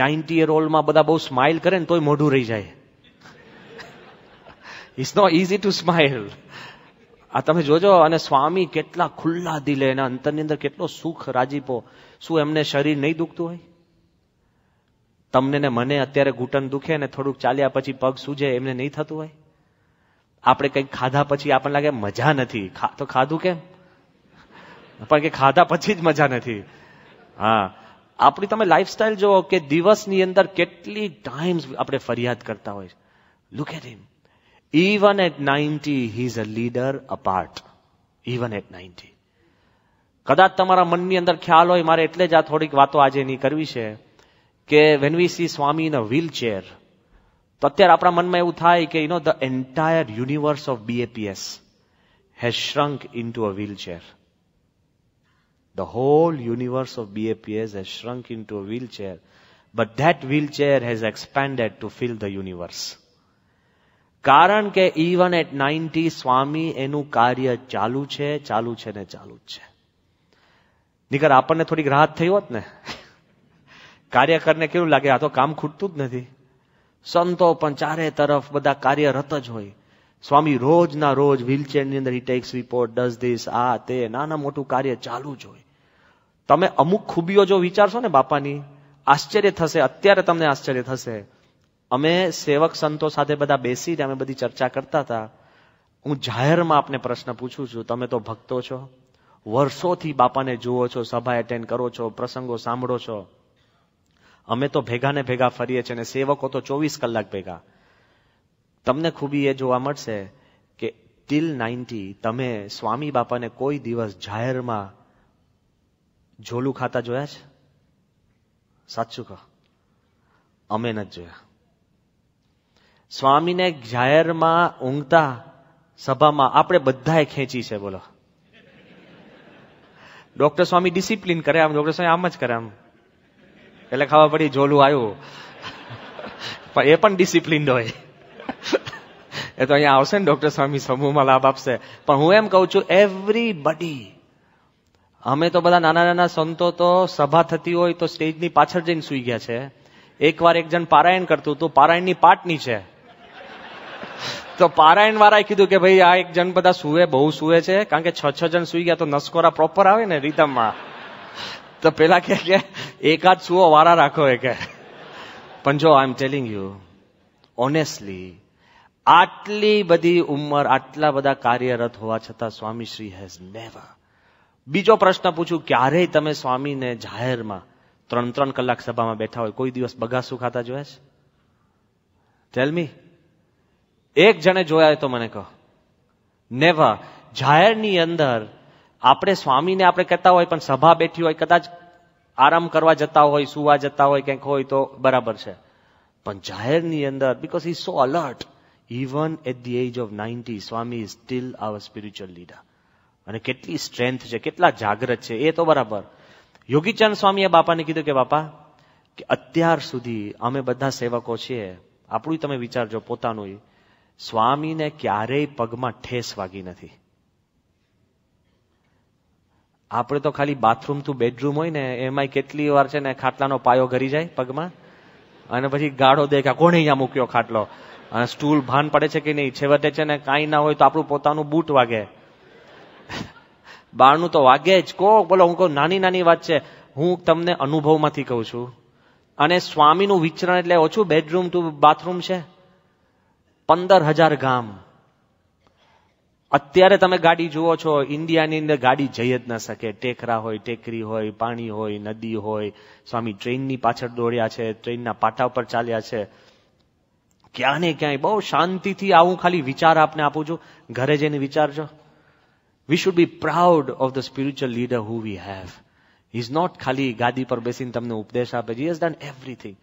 નાઇન્ટી યર ઓલ્ડમાં બધા બહુ સ્માઇલ કરે ને તોય મોઢું રહી જાય it's not easy to smile આ તમે જોજો અને સ્વામી કેટલા ખુલ્લા દિલે એના અંતરની અંદર કેટલો સુખ રાજીપો શું એમને શરીર નહીં દુખતું હોય તમને ને મને અત્યારે ઘૂંટણ દુખે ને થોડુંક ચાલ્યા પછી પગ સૂજે એમને નહીં થતું હોય આપણે કંઈક ખાધા પછી આપણને લાગે મજા નથી તો ખાધું કેમ પણ કે ખાધા પછી જ મજા નથી હા આપણી તમે લાઈફસ્ટાઈલ જોવો કે દિવસની અંદર કેટલી ટાઈમ્સ આપણે ફરિયાદ કરતા હોય look at him Even at 90, he's a leader apart. Even at 90. કદાચ તમારા મનની અંદર ખ્યાલ હોય મારે એટલે જ આ થોડીક વાતો આજે એની કરવી છે કે when we see Swami in a wheelchair તો અત્યારે આપણા મનમાં એવું થાય કે you know the entire universe of BAPS has shrunk into a wheelchair the whole universe of BAPS has shrunk into a wheelchair but that wheelchair has expanded to fill the universe કારણ કે even at ninety સ્વામી એનું કાર્ય ચાલુ છે ચાલુ છે ને ચાલુ જ છે નીકર આપણને થોડીક રાહત થઈ હોત ને કાર્યકરને કેવું લાગે આ તો કામ ખૂટતું જ નથી સંતો પણ ચારે તરફ બધા કાર્યરત જ હોય સ્વામી રોજના રોજ વ્હીલચેરની અંદર he takes report does this આ તે નાના મોટું કાર્ય ચાલુ જ હોય તમે અમુક ખૂબીઓ જો વિચારશો ને બાપાની આશ્ચર્ય થશે અત્યારે તમને આશ્ચર્ય થશે અમે સેવક સંતો સાથે બધા બેસીને અમે બધી ચર્ચા કરતા હતા હું જાહેરમાં આપને પ્રશ્ન પૂછું છું તમે તો ભક્તો છો વર્ષોથી બાપાને જુઓ છો સભા એટેન્ડ કરો છો પ્રસંગો સાંભળો છો અમે તો ભેગા ને ભેગા ફરીએ છીએ અને સેવકો તો ચોવીસ કલાક ભેગા તમને ખૂબી એ જોવા મળશે કે ટીલ નાઇન્ટી તમે સ્વામી બાપાને કોઈ દિવસ જાહેરમાં ઝોલું ખાતા જોયા છે સાચું કહો અમે નથી જોયા સ્વામીને જાહેરમાં ઊંઘતા સભામાં આપણે બધાએ ખેંચી છે બોલો ડોક્ટર સ્વામી ડિસિપ્લિન કરે આમ ડોક્ટર સ્વામી આમ જ કરે આમ એટલે ખાવા પડી જોલું આવ્યું એ પણ ડિસિપ્લિન હોય એ તો અહીંયા આવશે ને ડોક્ટર સ્વામી સમૂહમાં લાભ આપશે પણ હું એમ કહું છું એવરી બડી અમે તો બધા નાના નાના સંતો તો સભા થતી હોય તો સ્ટેજની પાછળ જઈને સુઈ ગયા છે એકવાર એક જણ પારાયણ કરતું હતું પારાયણની પાટની છે તો પારાયણ વાળાએ કીધું કે ભાઈ આ એક જણ બધા સુવે બહુ સુવે છે કારણ કે છ છ જણ સુઈ ગયા તો નસકોરા પ્રોપર આવે ને રીતમમાં તો પેલા કે એકાદ સુવો વારા રાખો એ કે પણ જો I am telling you honestly આટલી બધી ઉંમર આટલા બધા કાર્યરત હોવા છતાં સ્વામી શ્રી હેઝ નેવર બીજો પ્રશ્ન પૂછું ક્યારેય તમે સ્વામીને જાહેરમાં ત્રણ ત્રણ કલાક સભામાં બેઠા હોય કોઈ દિવસ બગાસું ખાતા જોયા છે ટેલ મી એક જણે જોયા હોય તો મને કહો નેવર જાહેરની અંદર આપણે સ્વામીને આપણે કહેતા હોય પણ સભા બેઠી હોય કદાચ આરામ કરવા જતા હોય સુવા જતા હોય ક્યાંક હોય તો બરાબર છે પણ જાહેરની અંદર because is so alert even at the age of ninety Swami is still our spiritual leader અને કેટલી સ્ટ્રેન્થ છે કેટલા જાગ્રત છે એ તો બરાબર યોગીચંદ સ્વામીએ બાપાને કીધું કે બાપા કે અત્યાર સુધી અમે બધા સેવકો છીએ આપણું તમે વિચારજો પોતાનું સ્વામીને ક્યારેય પગમાં ઠેસ વાગી નથી આપણે તો ખાલી બાથરૂમ ટુ બેડરૂમ હોય ને એમાંય કેટલી વાર છે ને ખાટલાનો પાયો ઘરી જાય પગમાં અને પછી ગાળો દે કે કોણે અહીંયા મૂક્યો ખાટલો અને સ્ટૂલ ભાન પડે છે કે નહીં છેવટે છે ને કાંઈ ના હોય તો આપણું પોતાનું બૂટ વાગે બારનું તો વાગે જ કો બોલો હું કહું નાની નાની વાત છે હું તમને અનુભવમાંથી કહું છું અને સ્વામીનું વિચરણ એટલે ઓછું બેડરૂમ ટુ બાથરૂમ છે પંદર હજાર ગામ અત્યારે તમે ગાડી જુઓ છો ઇન્ડિયાની અંદર ગાડી જઈ જ ન શકે ટેકરા હોય ટેકરી હોય પાણી હોય નદી હોય સ્વામી ટ્રેનની પાછળ દોડ્યા છે ટ્રેનના પાટા ઉપર ચાલ્યા છે ક્યાં ને ક્યાંય બહુ શાંતિથી આવું ખાલી વિચાર આપને આપું છું ઘરે જઈને વિચારજો we should be proud of the spiritual leader who we have is not ખાલી ગાદી પર બેસીને તમને ઉપદેશ આપે જી હેઝ ડન એવરીથિંગ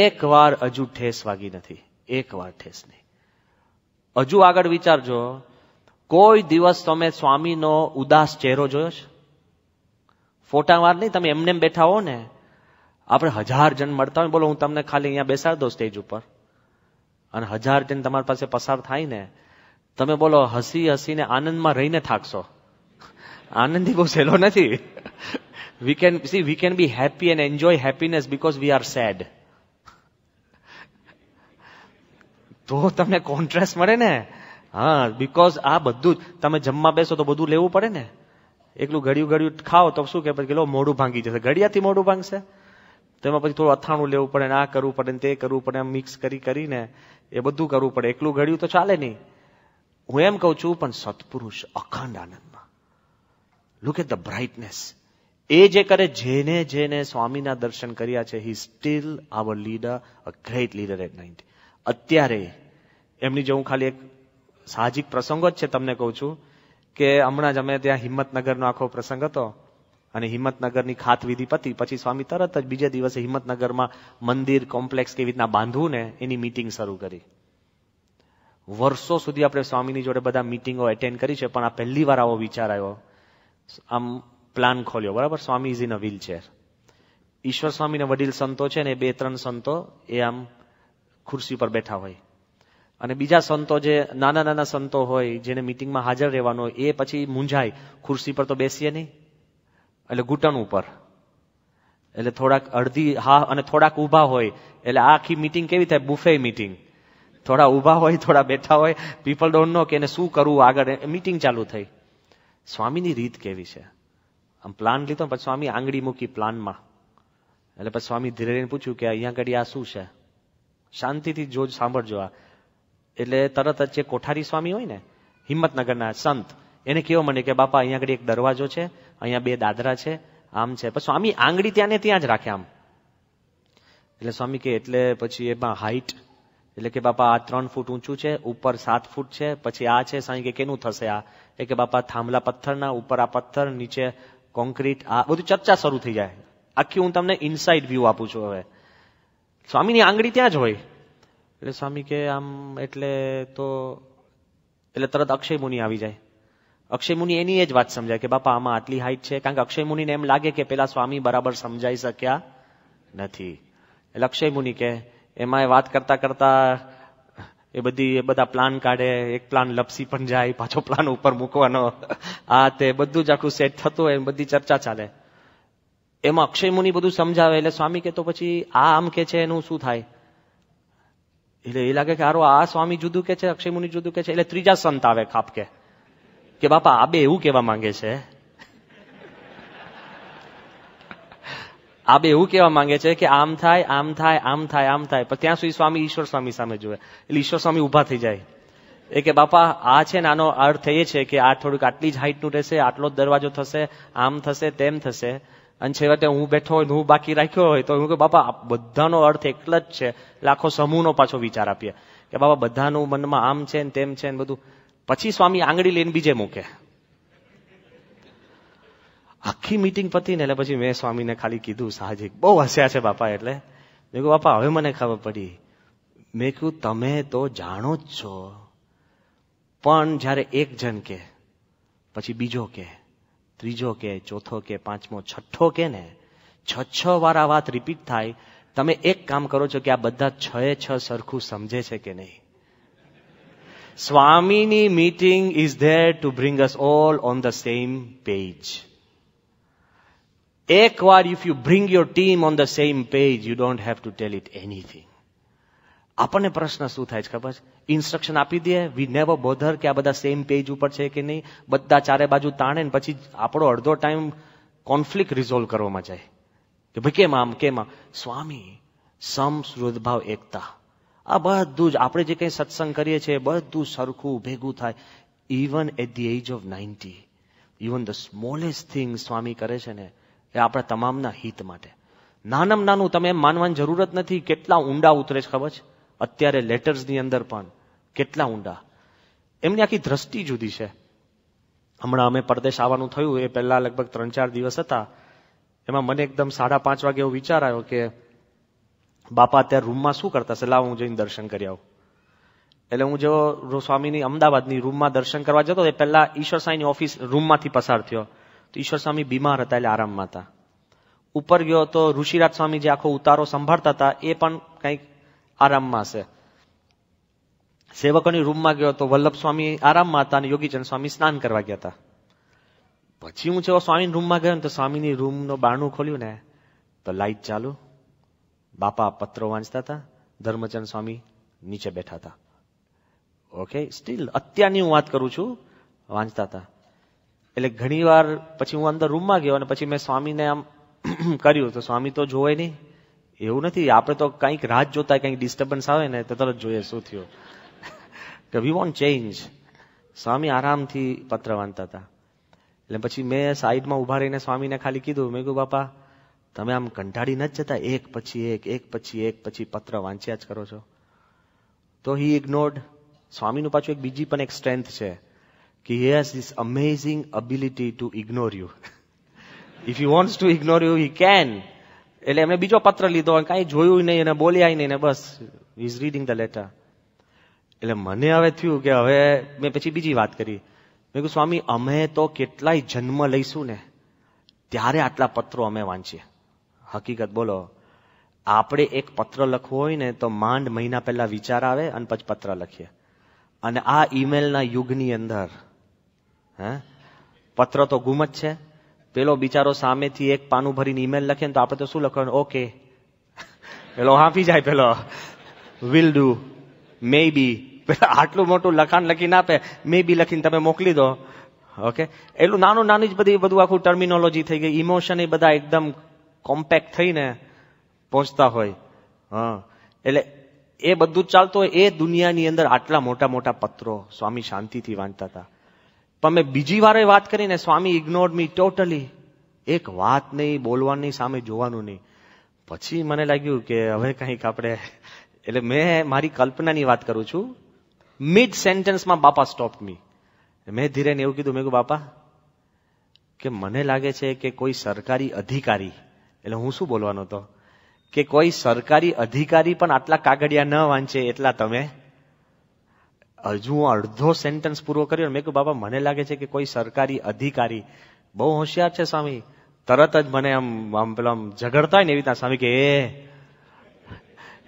એક વાર હજુ ઠેસ વાગી નથી એક વાર ઠેસ નહીં હજુ આગળ વિચારજો કોઈ દિવસ તમે સ્વામીનો ઉદાસ ચહેરો જોયો છે ફોટાવાર નહીં તમે એમને બેઠા હો ને આપણે હજાર જણ મળતા હોય બોલો હું તમને ખાલી અહીંયા બેસાડી દો સ્ટેજ ઉપર અને હજાર જણ તમારી પાસે પસાર થાય ને તમે બોલો હસી હસીને આનંદમાં રહીને થાકશો આનંદથી બહુ સહેલો નથી we can see we can be happy and enjoy happiness because we are sad તો તમને કોન્ટ્રાસ્ટ મળે ને હા બીકોઝ આ બધું જ તમે જમવા બેસો તો બધું લેવું પડે ને એકલું ઘડિયું ઘડિયું ખાઓ તો શું કે પછી લો મોઢું ભાંગી જશે ઘડિયાથી મોઢું ભાંગશે તો એમાં પછી થોડું અથાણું લેવું પડે ને આ કરવું પડે ને તે કરવું પડે એમ મિક્સ કરી કરીને એ બધું કરવું પડે એકલું ઘડિયું તો ચાલે નહીં હું એમ કહું છું પણ સત્પુરુષ અખંડ આનંદમાં લુક એટ ધ બ્રાઇટનેસ એ જે કરે જેને જેને સ્વામીના દર્શન કર્યા છે he still our leader a great leader at ninety અત્યારે એમની જો હું ખાલી એક સાહજિક પ્રસંગો જ છે તમને કહું છું કે હમણાં જ અમે ત્યાં હિંમતનગરનો આખો પ્રસંગ હતો અને હિંમતનગરની ખાતવિધિ પતી પછી સ્વામી તરત જ બીજે દિવસે હિંમતનગરમાં મંદિર કોમ્પ્લેક્સ કેવી રીતના બાંધવું ને એની મીટિંગ શરૂ કરી વર્ષો સુધી આપણે સ્વામીની જોડે બધા મિટિંગો એટેન્ડ કરી છે પણ આ પહેલી વાર આવો વિચાર આવ્યો આમ પ્લાન ખોલ્યો બરાબર Swami is in a wheelchair ઈશ્વર સ્વામીના વડીલ સંતો છે ને બે ત્રણ સંતો એ આમ ખુરશી પર બેઠા હોય અને બીજા સંતો જે નાના નાના સંતો હોય જેને મિટિંગમાં હાજર રહેવાનો હોય એ પછી મૂંઝાય ખુરશી પર તો બેસીએ નહીં એટલે ઘૂંટણ ઉપર એટલે થોડાક અડધી હા અને થોડાક ઊભા હોય એટલે આખી મિટિંગ કેવી થાય બુફે મિટિંગ થોડા ઊભા હોય થોડા બેઠા હોય પીપલ ડોન્ટ નો કે એને શું કરવું આગળ મિટિંગ ચાલુ થઈ સ્વામીની રીત કેવી છે આમ પ્લાન લીધો પછી સ્વામી આંગળી મૂકી પ્લાનમાં એટલે પછી સ્વામી ધીરે ધીરે પૂછ્યું કે અહીંયા આગળ આ શું છે શાંતિથી જો સાંભળજો આ એટલે તરત જ જે કોઠારી સ્વામી હોય ને હિંમતનગરના સંત એને કહેવા મને કે બાપા અહીંયા આગળ એક દરવાજો છે અહીંયા બે દાદરા છે આમ છે પણ સ્વામી આંગળી ત્યાં ને ત્યાં જ રાખે આમ એટલે સ્વામી કે એટલે પછી એમાં હાઈટ એટલે કે બાપા આ ત્રણ ફૂટ ઊંચું છે ઉપર સાત ફૂટ છે પછી આ છે સાંઈ કે કેનું થશે આ એ કે બાપા થાંભલા પથ્થરના ઉપર આ પથ્થર નીચે કોન્ક્રીટ આ બધું ચર્ચા શરૂ થઈ જાય આખી હું તમને ઇનસાઇડ વ્યૂ આપું છું હવે સ્વામીની આંગળી ત્યાં જ હોય એટલે સ્વામી કે આમ એટલે તો એટલે તરત અક્ષય મુનિ આવી જાય અક્ષય મુનિ એની એ જ વાત સમજાય કે બાપા આમાં આટલી હાઈટ છે કારણ કે અક્ષય મુનિને એમ લાગે કે પેલા સ્વામી બરાબર સમજાઈ શક્યા નથી એટલે અક્ષય મુનિ કે એમાં એ વાત કરતા કરતા એ બધી એ બધા પ્લાન કાઢે એક પ્લાન લપસી પણ જાય પાછો પ્લાન ઉપર મૂકવાનો આ તે બધું જ આખું સેટ થતું હોય બધી ચર્ચા ચાલે એમાં અક્ષય મુનિ બધું સમજાવે એટલે સ્વામી કે તો પછી આ આમ કે છે એનું શું થાય એટલે એ લાગે કે આરો આ સ્વામી જુદું કે છે અક્ષય મુનિ જુદું કે છે એટલે ત્રીજા સંત આવે ખાપકે કે બાપા આ એવું કેવા માંગે છે આ એવું કેવા માંગે છે કે આમ થાય આમ થાય આમ થાય આમ થાય પણ ત્યાં સુધી સ્વામી ઈશ્વર સ્વામી સામે જોવે એટલે ઈશ્વર સ્વામી ઉભા થઈ જાય એ કે બાપા આ છે નાનો અર્થ એ છે કે આ થોડુંક આટલી જ હાઈટનું રહેશે આટલો જ દરવાજો થશે આમ થશે તેમ થશે અને છેવટે હું બેઠો હોય હું બાકી રાખ્યો હોય તો હું કે બાપા બધાનો અર્થ એકલ જ છે લાખો સમૂહનો પાછો વિચાર આપીએ કે બાપા બધાનું મનમાં આમ છે ને તેમ છે ને બધું પછી સ્વામી આંગળી લઈને બીજે મૂકે આખી મિટિંગ પતી ને એટલે પછી મેં સ્વામીને ખાલી કીધું સાહજિક બહુ હસ્યા છે બાપા એટલે મેં કહ્યું બાપા હવે મને ખબર પડી મેં કહ્યું તમે તો જાણો જ છો પણ જ્યારે એક જણ કે પછી બીજો કે ત્રીજો કે ચોથો કે પાંચમો છઠ્ઠો કે ને છ છ વાર વાત રિપીટ થાય તમે એક કામ કરો છો કે આ બધા છ એ છ સરખું સમજે છે કે નહીં સ્વામીની meeting is there to bring us all on the same page એકવાર if you bring your team on the same page you don't have to tell it anything આપણને પ્રશ્ન શું થાય છે ખબર છે ઇન્સ્ટ્રક્શન આપી દે વી નેવર બોધર કે આ બધા સેમ પેજ ઉપર છે કે નહીં બધા ચારે બાજુ તાણે ને પછી આપણો અડધો ટાઈમ કોન્ફ્લિક્ટ રિઝોલ્વ કરવામાં જાય કે ભાઈ કેમ આમ કેમ આમ સ્વામી સમ સૃદભાવ એકતા આ બધું જ આપણે જે કંઈ સત્સંગ કરીએ છીએ બધું સરખું ભેગું થાય even at the age of ninety even the smallest thing Swami કરે છે ને એ આપણા તમામના હિત માટે નાનામાં નાનું તમે એમ માનવાની જરૂરત નથી કેટલા ઊંડા ઉતરે છે ખબર છે અત્યારે લેટર્સની અંદર પણ કેટલા ઊંડા એમની આખી દ્રષ્ટિ જુદી છે હમણાં અમે પરદેશ આવવાનું થયું એ પહેલા લગભગ ત્રણ ચાર દિવસ હતા એમાં મને એકદમ સાડા પાંચ વાગે એવો વિચાર આવ્યો કે બાપા અત્યારે રૂમમાં શું કરતા હશે લાવ હું જઈને દર્શન કરી આવું એટલે હું જો સ્વામીની અમદાવાદની રૂમમાં દર્શન કરવા જતો એ પહેલા ઈશ્વર સાંઈની ઓફિસ રૂમમાંથી પસાર થયો તો ઈશ્વર સ્વામી બીમાર હતા એટલે આરામમાં હતા ઉપર ગયો તો ઋષિરાજ સ્વામી જે આખો ઉતારો સંભાળતા હતા એ પણ કંઈક આરામમાં છે સેવકોની રૂમમાં ગયો તો વલ્લભ સ્વામી આરામમાં હતા અને યોગીચંદ સ્વામી સ્નાન કરવા ગયા હતા પછી હું છે સ્વામીની રૂમમાં ગયો ને તો સ્વામીની રૂમનો બારણું ખોલ્યું ને તો લાઈટ ચાલુ બાપા પત્રો વાંચતા હતા ધર્મચંદ સ્વામી નીચે બેઠા હતા ઓકે સ્ટીલ અત્યારની હું વાત કરું છું વાંચતા હતા એટલે ઘણી વાર પછી હું અંદર રૂમમાં ગયો અને પછી મેં સ્વામીને આમ કર્યું તો સ્વામી તો જોવે નહીં એવું નથી આપણે તો કંઈક રાત જોતા કંઈક ડિસ્ટર્બન્સ આવે ને તો તરત જોઈએ શું થયું કે વી વોન્ટ ચેન્જ સ્વામી આરામથી પત્ર વાંચતા હતા એટલે પછી મેં સાઈડમાં ઉભા રહીને સ્વામીને ખાલી કીધું મેં કીધું બાપા તમે આમ કંટાળી ન જ જતા એક પછી એક એક પછી એક પછી પત્ર વાંચ્યા જ કરો છો તો હી ઇગ્નોર્ડ સ્વામીનું પાછું એક બીજી પણ એક સ્ટ્રેન્થ છે કે he has this amazing ability to ignore you if you wants to ignore you he can એટલે એમણે બીજો પત્ર લીધો અને કાંઈ જોયું નહીં અને બોલ્યા નહીં ને બસ ઇઝ રીડિંગ ધ લેટર એટલે મને હવે થયું કે હવે મેં પછી બીજી વાત કરી મેં કહ્યું સ્વામી અમે તો કેટલાય જન્મ લઈશું ને ત્યારે આટલા પત્રો અમે વાંચીએ હકીકત બોલો આપણે એક પત્ર લખવો હોય ને તો માંડ મહિના પહેલા વિચાર આવે અને પછી પત્ર લખીએ અને આ ઈમેલના યુગની અંદર હે પત્ર તો ગુમ જ છે પેલો બિચારો સામેથી એક પાનું ભરીને ઈમેલ લખે ને તો આપણે તો શું લખવાનું ઓકે પેલો હાંફી જાય પેલો વિલ ડુ મે બી પેલા આટલું મોટું લખાણ લખીને આપે મે બી લખીને તમે મોકલી દો ઓકે એટલું નાનું નાનું જ બધી બધું આખું ટર્મિનોલોજી થઈ ગઈ ઇમોશન એ બધા એકદમ કોમ્પેક્ટ થઈને પહોંચતા હોય હા એટલે એ બધું ચાલતું હોય એ દુનિયાની અંદર આટલા મોટા મોટા પત્રો સ્વામી શાંતિથી વાંચતા હતા પણ મેં બીજી વારે વાત કરીને સ્વામી ઇગ્નોર મી ટોટલી એક વાત નહીં બોલવાની સામે જોવાનું નહીં પછી મને લાગ્યું કે હવે કંઈક આપણે એટલે મેં મારી કલ્પનાની વાત કરું છું મિડ સેન્ટેન્સમાં બાપા સ્ટોપ મી મેં ધીરેને એવું કીધું મેં કહ્યું બાપા કે મને લાગે છે કે કોઈ સરકારી અધિકારી એટલે હું શું બોલવાનો હતો કે કોઈ સરકારી અધિકારી પણ આટલા કાગડિયા ન વાંચે એટલા તમે હજુ હું અડધો સેન્ટેન્સ પૂરો કર્યો મેં કહ્યું બાબા મને લાગે છે કે કોઈ સરકારી અધિકારી બહુ હોશિયાર છે સ્વામી તરત જ મને આમ આમ પેલા આમ ઝઘડતા ને એવી રીતના સ્વામી કે એ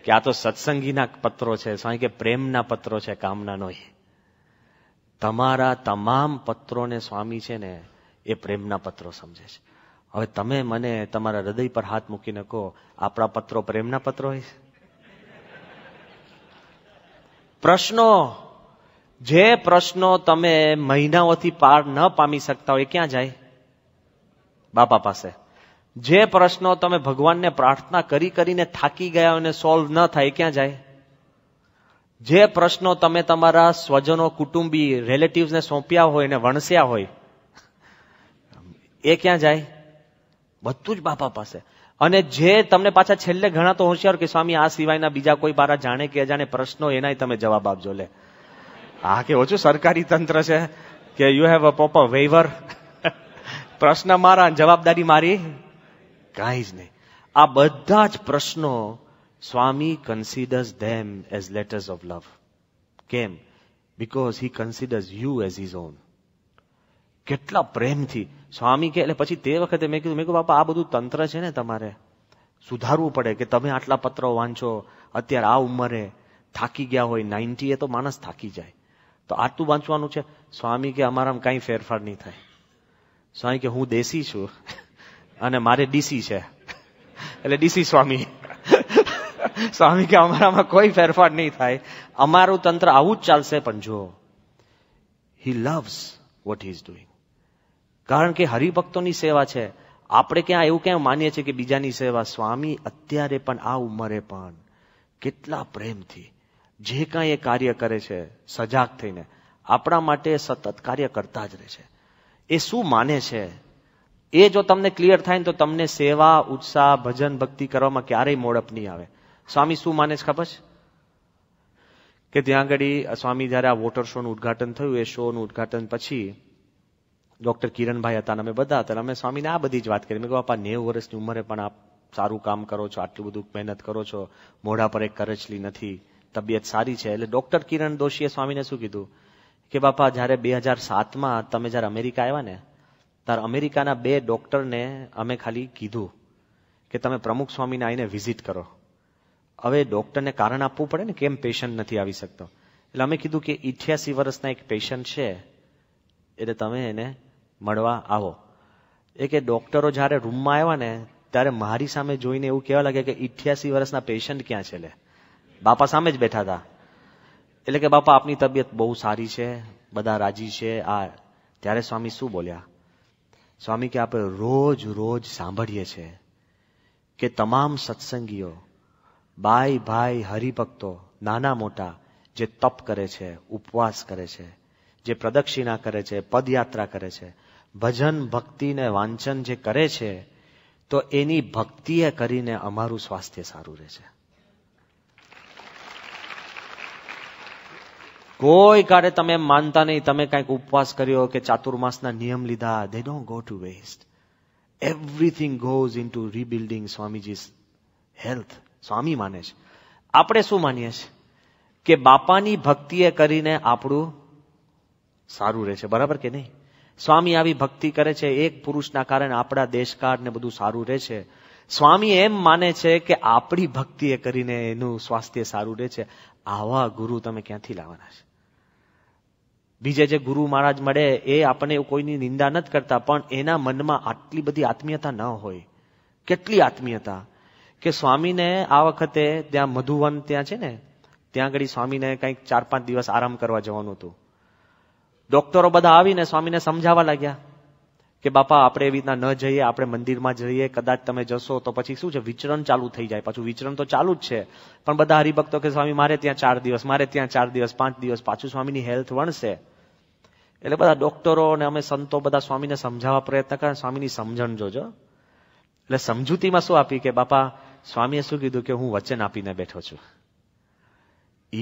કે આ તો સત્સંગીના પત્રો છે સ્વામી કે પ્રેમના પત્રો છે કામના નો તમારા તમામ પત્રોને સ્વામી છે ને એ પ્રેમના પત્રો સમજે છે હવે તમે મને તમારા હૃદય પર હાથ મૂકીને કહો આપણા પત્રો પ્રેમના પત્રો હોય છે પ્રશ્નો જે પ્રશ્નો તમે મહિનાઓથી પાર ન પામી શકતા હોય ક્યાં જાય બાપા પાસે જે પ્રશ્નો તમે ભગવાનને પ્રાર્થના કરી કરીને થાકી ગયા અને સોલ્વ ન થાય ક્યાં જાય જે પ્રશ્નો તમે તમારા સ્વજનો કુટુંબી રિલેટિવને સોંપ્યા હોય ને વણસ્યા હોય એ ક્યાં જાય બધું જ બાપા પાસે અને જે તમને પાછા છેલ્લે ઘણા તો હોશિયાર કે સ્વામી આ સિવાયના બીજા કોઈ બારા જાણે કે અજાણે પ્રશ્નો એનાય તમે જવાબ આપજો લે હા કે ઓછું સરકારી તંત્ર છે કે યુ હેવ અ પોપર વેવર પ્રશ્ન મારા જવાબદારી મારી કાંઈ જ નહીં આ બધા જ પ્રશ્નો Swami considers them as letters of love કેમ because he considers you as his own કેટલા પ્રેમથી સ્વામી કે એટલે પછી તે વખતે મેં કીધું મેં કીધું બાપા આ બધું તંત્ર છે ને તમારે સુધારવું પડે કે તમે આટલા પત્રો વાંચો અત્યારે આ ઉંમરે થાકી ગયા હોય નાઇન્ટી એ તો માણસ થાકી જાય તો આટલું વાંચવાનું છે સ્વામી કે અમારામાં કાંઈ ફેરફાર નહીં થાય સ્વામી કે હું દેશી છું અને મારે ડીસી છે એટલે ડીસી સ્વામી સ્વામી કે અમારામાં કોઈ ફેરફાર નહીં થાય અમારું તંત્ર આવું જ ચાલશે પણ જો he loves what is doing કારણ કે હરિભક્તોની સેવા છે આપણે ક્યાં એવું ક્યાં માનીએ છીએ કે બીજાની સેવા સ્વામી અત્યારે પણ આ ઉંમરે પણ કેટલા પ્રેમથી જે કાંઈ એ કાર્ય કરે છે સજાગ થઈને આપણા માટે સતત કાર્ય કરતા જ રહે છે એ શું માને છે એ જો તમને ક્લિયર થાય ને તો તમને સેવા ઉત્સાહ ભજન ભક્તિ કરવામાં ક્યારેય મોડપ નહીં આવે સ્વામી શું માને છે ખબર છે કે ત્યાં આગળ સ્વામી જ્યારે આ વોટર શોનું ઉદઘાટન થયું એ શોનું ઉદઘાટન પછી ડોક્ટર કિરણભાઈ હતા અને અમે બધા હતા અમે સ્વામીને આ બધી જ વાત કરી મેં કહ્યું આપા નેવું વર્ષની ઉંમરે પણ આપ સારું કામ કરો છો આટલું બધું મહેનત કરો છો મોઢા પર એક કરચલી નથી તબિયત સારી છે એટલે ડોક્ટર કિરણ દોશીએ સ્વામીને શું કીધું કે બાપા જ્યારે બે હજાર સાતમાં તમે જ્યારે અમેરિકા આવ્યા ને ત્યારે અમેરિકાના બે ડોક્ટરને અમે ખાલી કીધું કે તમે પ્રમુખ સ્વામીને આવીને વિઝિટ કરો હવે ડોક્ટરને કારણ આપવું પડે ને કેમ પેશન્ટ નથી આવી શકતો એટલે અમે કીધું કે ઇઠ્યાસી વર્ષના એક પેશન્ટ છે એટલે તમે એને મળવા આવો એ કે ડોક્ટરો જ્યારે રૂમમાં આવ્યા ને ત્યારે મારી સામે જોઈને એવું કહેવા લાગે કે ઇઠ્યાસી વર્ષના પેશન્ટ ક્યાં છે લે બાપા સામે જ બેઠા હતા એટલે કે બાપા આપની તબિયત બહુ સારી છે બધા રાજી છે આ ત્યારે સ્વામી શું બોલ્યા સ્વામી કે આપણે રોજ રોજ સાંભળીએ છીએ કે તમામ સત્સંગીઓ બાઈ ભાઈ હરિભક્તો નાના મોટા જે તપ કરે છે ઉપવાસ કરે છે જે પ્રદક્ષિણા કરે છે પદયાત્રા કરે છે ભજન ભક્તિ ને વાંચન જે કરે છે તો એની ભક્તિએ કરીને અમારું સ્વાસ્થ્ય સારું રહે છે કોઈ કાળે તમે માનતા નહીં તમે કંઈક ઉપવાસ કર્યો કે ચાતુર્માસના નિયમ લીધા they don't go to waste everything goes into rebuilding Swamiji health Swami માને છે આપણે શું માનીએ છીએ કે બાપાની ભક્તિએ કરીને આપણું સારું રહે છે બરાબર કે નહીં સ્વામી આવી ભક્તિ કરે છે એક પુરુષના કારણે આપણા દેશકાળ ને બધું સારું રહે છે સ્વામી એમ માને છે કે આપણી ભક્તિએ કરીને એનું સ્વાસ્થ્ય સારું રહે છે આવા ગુરુ તમે ક્યાંથી લાવવાના છે બીજે જે ગુરુ મહારાજ મળે એ આપણને કોઈની નિંદા નથી કરતા પણ એના મનમાં આટલી બધી આત્મીયતા ન હોય કેટલી આત્મીયતા કે સ્વામીને આ વખતે ત્યાં મધુવન ત્યાં છે ને ત્યાં આગળ સ્વામીને કંઈક ચાર પાંચ દિવસ આરામ કરવા જવાનું હતું ડોક્ટરો બધા આવીને સ્વામીને સમજાવવા લાગ્યા કે બાપા આપણે એવી રીતના ન જઈએ આપણે મંદિરમાં જઈએ કદાચ તમે જશો તો પછી શું છે વિચરણ ચાલુ થઈ જાય પાછું વિચરણ તો ચાલુ જ છે પણ બધા હરિભક્તો કે સ્વામી મારે ત્યાં ચાર દિવસ મારે ત્યાં ચાર દિવસ પાંચ દિવસ પાછું સ્વામીની હેલ્થ વણશે એટલે બધા ડોક્ટરો અને અમે સંતો બધા સ્વામીને સમજાવવા પ્રયત્ન કરે સ્વામીની સમજણ જોજો એટલે સમજૂતીમાં શું આપી કે બાપા સ્વામીએ શું કીધું કે હું વચન આપીને બેઠો છું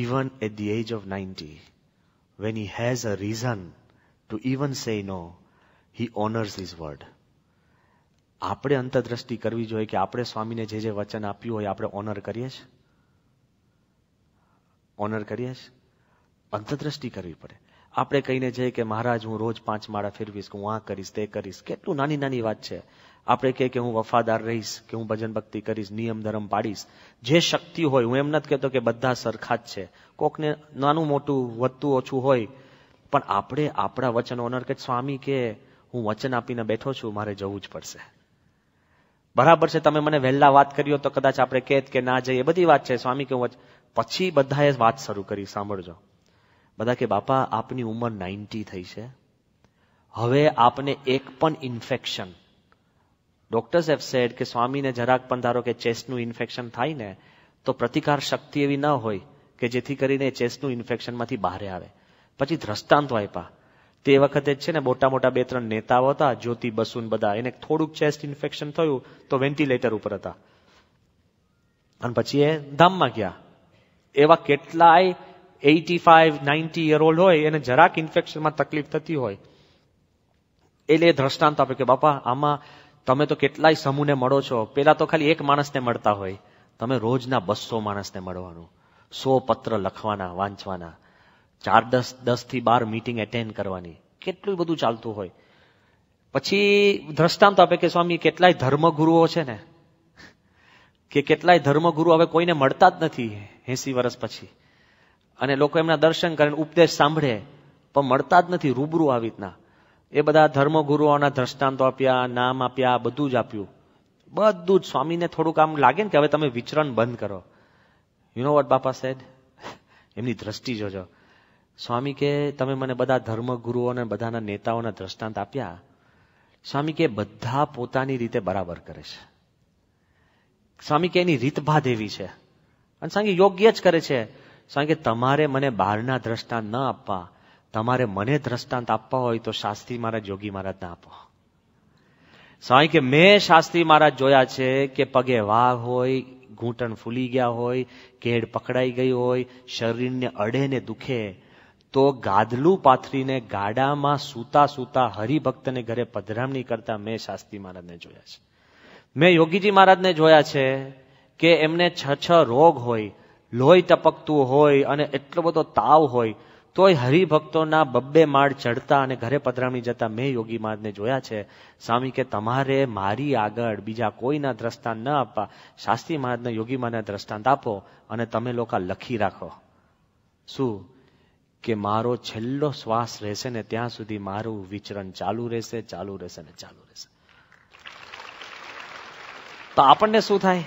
even at the age of ninety when he has a reason to even say no he honours his word આપણે અંતરદ્રષ્ટિ કરવી જોઈએ કે આપણે સ્વામીને જે જે વચન આપ્યું હોય આપણે ઓનર કરીએ છીએ ઓનર કરીએ છીએ અંતરદ્રષ્ટિ કરવી પડે આપણે કહીને જઈએ કે મહારાજ હું રોજ પાંચ માળા ફેરવીશ કે હું આ કરીશ તે કરીશ કેટલું નાની નાની વાત છે આપણે કહે કે હું વફાદાર રહીશ કે હું ભજન ભક્તિ કરીશ નિયમ ધર્મ પાડીશ જે શક્તિ હોય હું એમ નથી કહેતો કે બધા સરખા જ છે કોકને નાનું મોટું વધતું ઓછું હોય પણ આપણે આપણા વચન ઓનર કે સ્વામી કે હું વચન આપીને બેઠો છું મારે જવું જ પડશે બરાબર છે તમે મને વહેલા વાત કર્યો તો કદાચ આપણે કહેત કે ના જઈએ બધી વાત છે સ્વામી કે હું પછી બધાએ વાત શરૂ કરી સાંભળજો બધા કે બાપા આપની ઉંમર નાઇન્ટી થઈ છે હવે આપને એક પણ ઇન્ફેક્શન ડોક્ટર્સ હેવ સેડ કે સ્વામીને જરાક પણ ધારો કે ચેસ્ટનું ઇન્ફેક્શન થાય ને તો પ્રતિકાર શક્તિ એવી ન હોય કે જેથી કરીને ચેસ્ટનું ઇન્ફેક્શનમાંથી બહાર આવે પછી દ્રષ્ટાંત વાયપા તે વખતે છે ને મોટા મોટા બે ત્રણ નેતાઓ હતા જ્યોતિ બસુન બધા એને થોડુંક ચેસ્ટ ઇન્ફેક્શન થયું તો વેન્ટિલેટર ઉપર હતા અને પછી એ ધામમાં ગયા એવા કેટલાય eighty five ninety year old હોય એને જરાક ઇન્ફેક્શનમાં તકલીફ થતી હોય એટલે એ દ્રષ્ટાંત આપે કે બાપા આમાં તમે તો કેટલાય સમૂહને મળો છો પેલા તો ખાલી એક માણસને મળતા હોય તમે રોજના બસો માણસને મળવાનું સો પત્ર લખવાના વાંચવાના ચાર દસ દસ થી બાર મિટિંગ એટેન્ડ કરવાની કેટલું બધું ચાલતું હોય પછી દ્રષ્ટાંત આપે કે સ્વામી કેટલાય ધર્મગુરુઓ છે ને કે કેટલાય ધર્મગુરુ હવે કોઈને મળતા જ નથી એસી વર્ષ પછી અને લોકો એમના દર્શન કરે ઉપદેશ સાંભળે પણ મળતા જ નથી રૂબરૂ આવી રીતના એ બધા ધર્મગુરુઓના દ્રષ્ટાંતો આપ્યા નામ આપ્યા બધું જ આપ્યું બધું જ સ્વામીને થોડુંક આમ લાગે ને કે હવે તમે વિચરણ બંધ કરો યુ નો વોટ બાપા સાહેબ એમની દ્રષ્ટિ જોજો સ્વામી કે તમે મને બધા અને બધાના નેતાઓના દ્રષ્ટાંત આપ્યા સ્વામી કે બધા પોતાની રીતે બરાબર કરે છે સ્વામી કે એની રીતભાત એવી છે અને સાંગે યોગ્ય જ કરે છે કારણ કે તમારે મને બહારના દ્રષ્ટાંત ન આપવા તમારે મને દ્રષ્ટાંત આપવા હોય તો શાસ્ત્રી મહારાજ યોગી મહારાજ ના આપો સ્વામી કે મેં શાસ્ત્રી મહારાજ જોયા છે કે પગે વાવ હોય ઘૂંટણ ફૂલી ગયા હોય કેડ પકડાઈ ગઈ હોય શરીરને અડે ને દુખે તો ગાદલું પાથરીને ગાડામાં સૂતા સૂતા હરિભક્તને ઘરે પધરામણી કરતા મેં શાસ્ત્રી મહારાજને જોયા છે મેં યોગીજી મહારાજને જોયા છે કે એમને છ છ રોગ હોય લોહી ટપકતું હોય અને એટલો બધો તાવ હોય તોય હરિભક્તોના બબ્બે માળ ચડતા અને ઘરે પધરામણી જતા મેં યોગી મહારાજને જોયા છે સ્વામી કે તમારે મારી આગળ બીજા કોઈના દ્રષ્ટાંત ન આપવા શાસ્ત્રી મહારાજને યોગી મહારાજના દ્રષ્ટાંત આપો અને તમે લોકો લખી રાખો શું કે મારો છેલ્લો શ્વાસ રહેશે ને ત્યાં સુધી મારું વિચરણ ચાલુ રહેશે ચાલુ રહેશે ને ચાલુ રહેશે તો આપણને શું થાય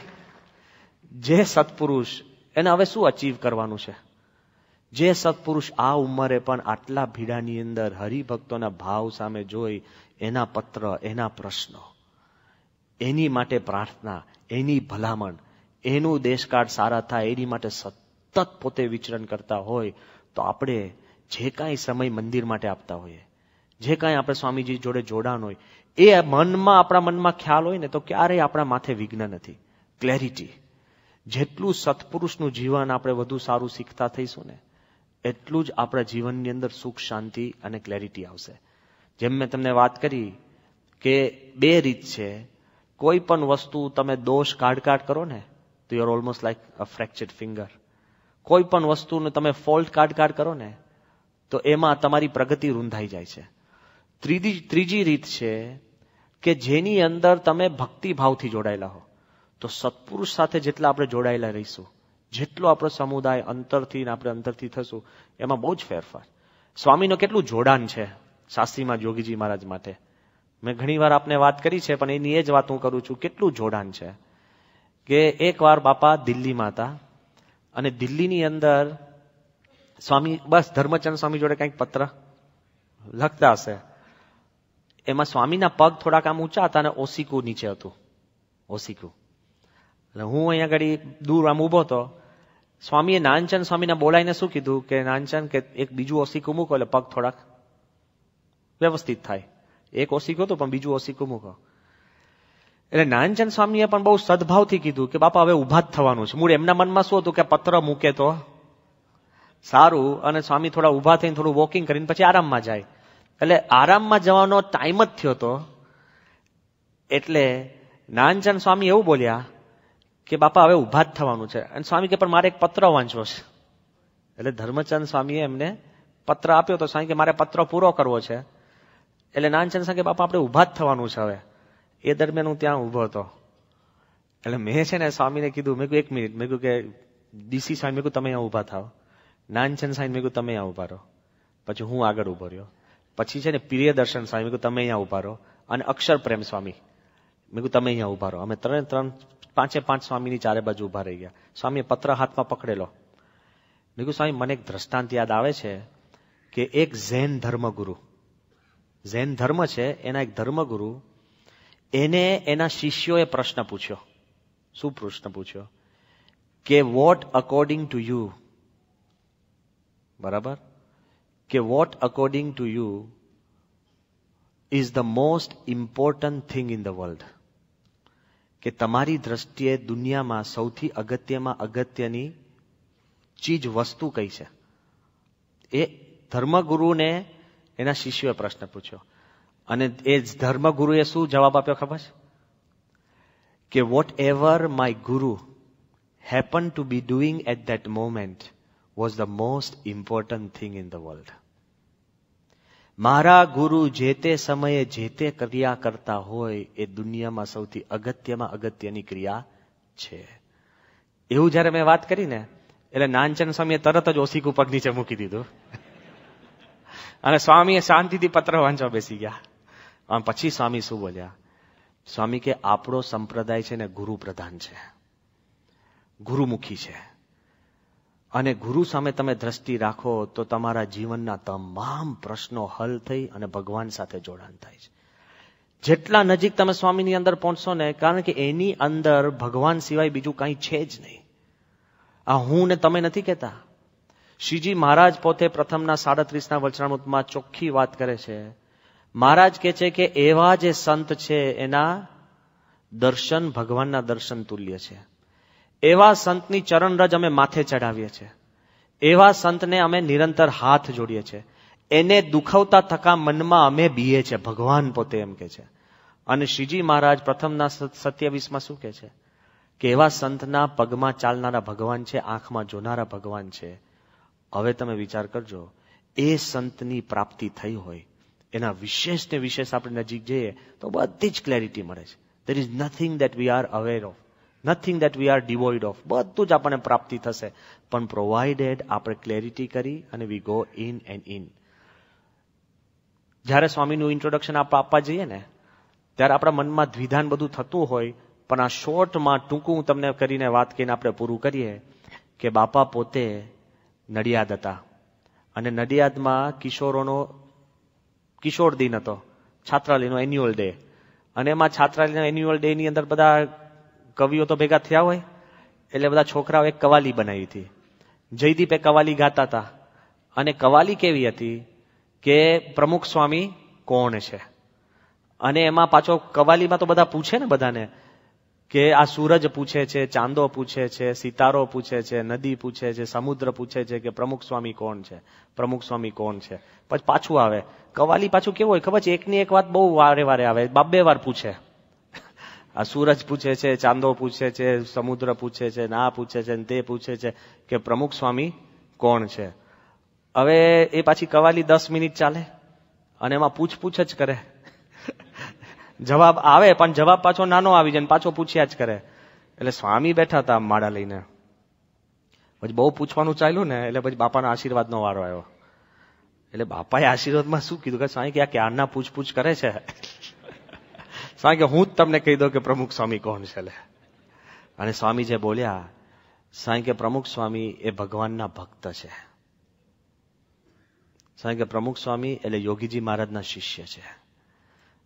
જે સત્પુરુષ એને હવે શું અચીવ કરવાનું છે જે સત્પુરુષ આ ઉંમરે પણ આટલા ભીડાની અંદર હરિભક્તોના ભાવ સામે જોઈ એના પત્ર એના પ્રશ્નો એની માટે પ્રાર્થના એની ભલામણ એનું દેશકાળ સારા થાય એની માટે સતત પોતે વિચરણ કરતા હોય તો આપણે જે કાંઈ સમય મંદિર માટે આપતા હોઈએ જે કાંઈ આપણે સ્વામીજી જોડે જોડાણ હોય એ મનમાં આપણા મનમાં ખ્યાલ હોય ને તો ક્યારેય આપણા માથે વિઘ્ન નથી ક્લેરિટી જેટલું સત્પુરુષનું જીવન આપણે વધુ સારું શીખતા થઈશું ને એટલું જ આપણા જીવનની અંદર સુખ શાંતિ અને ક્લેરિટી આવશે જેમ મેં તમને વાત કરી કે બે રીત છે કોઈ પણ વસ્તુ તમે દોષ કાઢકાટ કરો ને તો you're almost like a fracture finger કોઈ પણ વસ્તુને તમે ફોલ્ટ કાઢકાટ કરો ને તો એમાં તમારી પ્રગતિ રૂંધાઈ જાય છે ત્રીજી ત્રીજી રીત છે કે જેની અંદર તમે ભક્તિભાવથી જોડાયેલા હો તો સત્પુરુષ સાથે જેટલા આપણે જોડાયેલા રહીશું જેટલો આપણો સમુદાય અંતરથી આપણે અંતરથી થશું એમાં બહુ જ ફેરફાર સ્વામીનો કેટલું જોડાણ છે શાસ્ત્રીમાં જોગીજી મહારાજ માટે મેં ઘણીવાર આપને વાત કરી છે પણ એની એ જ વાત હું કરું છું કેટલું જોડાણ છે કે એકવાર બાપા દિલ્હીમાં હતા અને દિલ્હીની અંદર સ્વામી બસ ધર્મચંદ સ્વામી જોડે કંઈક પત્ર લખતા હશે એમાં સ્વામીના પગ થોડાક આમ ઊંચા હતા અને ઓસિકુ નીચે હતું ઓસિકુ એટલે હું અહીંયા ઘડી દૂર આમ ઊભો હતો સ્વામીએ નાનચંદ સ્વામીને બોલાવીને શું કીધું કે નાનચંદ કે એક બીજું ઓસીકું મૂકો એટલે પગ થોડાક વ્યવસ્થિત થાય એક ઓસીકું હતું પણ બીજું ઓસીકું મૂકો એટલે નાનચંદ સ્વામીએ પણ બહુ સદભાવથી કીધું કે બાપા હવે ઊભા જ થવાનું છે મૂળ એમના મનમાં શું હતું કે પત્ર મૂકે તો સારું અને સ્વામી થોડા ઊભા થઈને થોડું વોકિંગ કરીને પછી આરામમાં જાય એટલે આરામમાં જવાનો ટાઈમ જ થયો હતો એટલે નાનચંદ સ્વામી એવું બોલ્યા કે બાપા હવે ઉભા જ થવાનું છે અને સ્વામી કે પણ મારે એક પત્ર વાંચવો છે એટલે ધર્મચંદ સ્વામીએ એમને પત્ર આપ્યો તો સ્વામી કે મારે પત્ર પૂરો કરવો છે એટલે નાનચંદ સ્વામી બાપા આપણે ઉભા જ થવાનું છે હવે એ દરમિયાન હું ત્યાં ઊભો હતો એટલે મેં છે ને સ્વામીને કીધું મેં કહ્યું એક મિનિટ મેં કીધું કે ડીસી સ્વામી મેં કહ્યું તમે અહીંયા ઉભા થાવ નાનચંદ સ્વામી મેં કીધું તમે અહીંયા ઊભા રહો પછી હું આગળ ઊભો રહ્યો પછી છે ને પ્રિયદર્શન સ્વામી મેં કીધું તમે અહીંયા ઊભા રહો અને અક્ષર પ્રેમ સ્વામી મેં કીધું તમે અહીંયા ઉભા રહો અમે ત્રણે ત્રણ પાંચે પાંચ સ્વામીની ચારે બાજુ ઊભા રહી ગયા સ્વામીએ પત્ર હાથમાં પકડેલો મેં કહ્યું સ્વામી મને એક દ્રષ્ટાંત યાદ આવે છે કે એક જૈન ધર્મગુરુ ઝેન ધર્મ છે એના એક ધર્મગુરુ એને એના શિષ્યોએ પ્રશ્ન પૂછ્યો શું પ્રશ્ન પૂછ્યો કે વોટ અકોર્ડિંગ ટુ યુ બરાબર કે what according to you is the most important thing in the world કે તમારી દ્રષ્ટિએ દુનિયામાં સૌથી અગત્યમાં અગત્યની ચીજ વસ્તુ કઈ છે એ ધર્મગુરુને એના શિષ્યોએ પ્રશ્ન પૂછ્યો અને એ જ ધર્મગુરુએ શું જવાબ આપ્યો ખબર છે કે whatever my guru happen to be doing at that moment was the most important thing in the world મારા ગુરુ જે તે સમયે જે તે ક્રિયા કરતા હોય એ દુનિયામાં સૌથી અગત્યમાં અગત્યની ક્રિયા છે એવું જયારે મેં વાત કરી ને એટલે નાનચંદ સ્વામીએ તરત જ ઓસીકુ પગ નીચે મૂકી દીધું અને સ્વામીએ શાંતિથી પત્ર વાંચવા બેસી ગયા અને પછી સ્વામી શું બોલ્યા સ્વામી કે આપણો સંપ્રદાય છે ને ગુરુ પ્રધાન છે ગુરુમુખી છે અને ગુરુ સામે તમે દ્રષ્ટિ રાખો તો તમારા જીવનના તમામ પ્રશ્નો હલ થઈ અને ભગવાન સાથે જોડાણ થાય છે જેટલા નજીક તમે સ્વામીની અંદર પહોંચશો ને કારણ કે એની અંદર ભગવાન સિવાય બીજું કાંઈ છે જ નહીં આ હું ને તમે નથી કહેતા શ્રીજી મહારાજ પોતે પ્રથમના સાડત્રીસના વચનામૃતમાં ચોખ્ખી વાત કરે છે મહારાજ કહે છે કે એવા જે સંત છે એના દર્શન ભગવાનના દર્શન તુલ્ય છે એવા સંતની ચરણરજ અમે માથે ચડાવીએ છીએ એવા સંતને અમે નિરંતર હાથ જોડીએ છીએ એને દુખવતા થકા મનમાં અમે બીએ છે ભગવાન પોતે એમ કે છે અને શ્રીજી મહારાજ પ્રથમના સત્યાવીસમાં શું કે છે કે એવા સંતના પગમાં ચાલનારા ભગવાન છે આંખમાં જોનારા ભગવાન છે હવે તમે વિચાર કરજો એ સંતની પ્રાપ્તિ થઈ હોય એના વિશેષ ને વિશેષ આપણે નજીક જઈએ તો બધી જ ક્લેરિટી મળે છે there is nothing that we are aware of nothing that we are devoid of બધું જ આપણને પ્રાપ્તિ થશે પણ પ્રોવાઇડેડ આપણે ક્લેરિટી કરી અને we go in and in જ્યારે સ્વામીનું ઇન્ટ્રોડક્શન આપણે આપવા જઈએ ને ત્યારે આપણા મનમાં દ્વિધાન બધું થતું હોય પણ આ શોર્ટમાં ટૂંકું હું તમને કરીને વાત કરીને આપણે પૂરું કરીએ કે બાપા પોતે નડિયાદ હતા અને નડિયાદમાં કિશોરોનો કિશોર દિન હતો છાત્રાલયનો એન્યુઅલ ડે અને એમાં છાત્રાલયના એન્યુઅલ ડેની અંદર બધા કવિઓ તો ભેગા થયા હોય એટલે બધા છોકરાઓ એક કવાલી બનાવી હતી જયદીપે કવાલી ગાતા હતા અને કવાલી કેવી હતી કે પ્રમુખ સ્વામી કોણ છે અને એમાં પાછો કવાલીમાં તો બધા પૂછે ને બધાને કે આ સૂરજ પૂછે છે ચાંદો પૂછે છે સિતારો પૂછે છે નદી પૂછે છે સમુદ્ર પૂછે છે કે પ્રમુખ સ્વામી કોણ છે પ્રમુખ સ્વામી કોણ છે પછી પાછું આવે કવાલી પાછું કેવું હોય ખબર છે એકની એક વાત બહુ વારે વારે આવે બાબે વાર પૂછે આ સૂરજ પૂછે છે ચાંદો પૂછે છે સમુદ્ર પૂછે છે ના પૂછે છે તે પૂછે છે કે પ્રમુખ સ્વામી કોણ છે હવે એ પાછી કવાલી દસ મિનિટ ચાલે અને એમાં પૂછપૂછ જ કરે જવાબ આવે પણ જવાબ પાછો નાનો આવી જાય પાછો પૂછ્યા જ કરે એટલે સ્વામી બેઠા હતા માળા લઈને પછી બહુ પૂછવાનું ચાલ્યું ને એટલે પછી બાપાના આશીર્વાદનો વારો આવ્યો એટલે બાપાએ આશીર્વાદમાં શું કીધું કે સ્વામી કે આ ક્યારના પૂછપૂછ કરે છે કારણ કે હું જ તમને કહી દઉં કે પ્રમુખ સ્વામી કોણ છે અને સ્વામી જે બોલ્યા સાંઈ કે પ્રમુખ સ્વામી એ ભગવાનના ભક્ત છે સાંઈ કે પ્રમુખ સ્વામી એટલે યોગીજી મહારાજના શિષ્ય છે